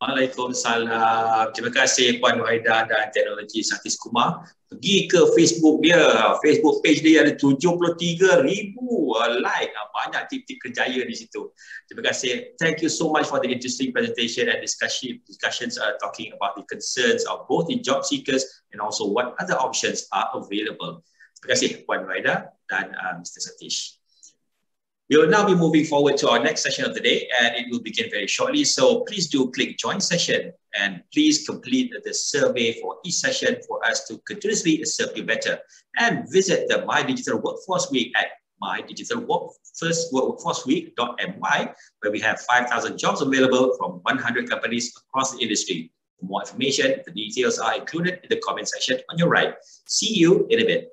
Waalaikumsalam. Terima kasih Puan Nuhaida dan Teknologi Satis Kumar. Pergi ke Facebook dia. Facebook page dia ada 73 ribu like. Ah, banyak tip-tip kerjaya di situ. Terima kasih. Thank you so much for the interesting presentation and discussion, discussions uh, talking about the concerns of both the job seekers and also what other options are available. Terima kasih Puan Nuhaida dan uh, Mr. Satish. We will now be moving forward to our next session of the day and it will begin very shortly. So please do click join session and please complete the survey for each session for us to continuously serve you better. And visit the My Digital Workforce Week at mydigitalworkforceweek.my where we have 5,000 jobs available from 100 companies across the industry. For more information, the details are included in the comment section on your right. See you in a bit.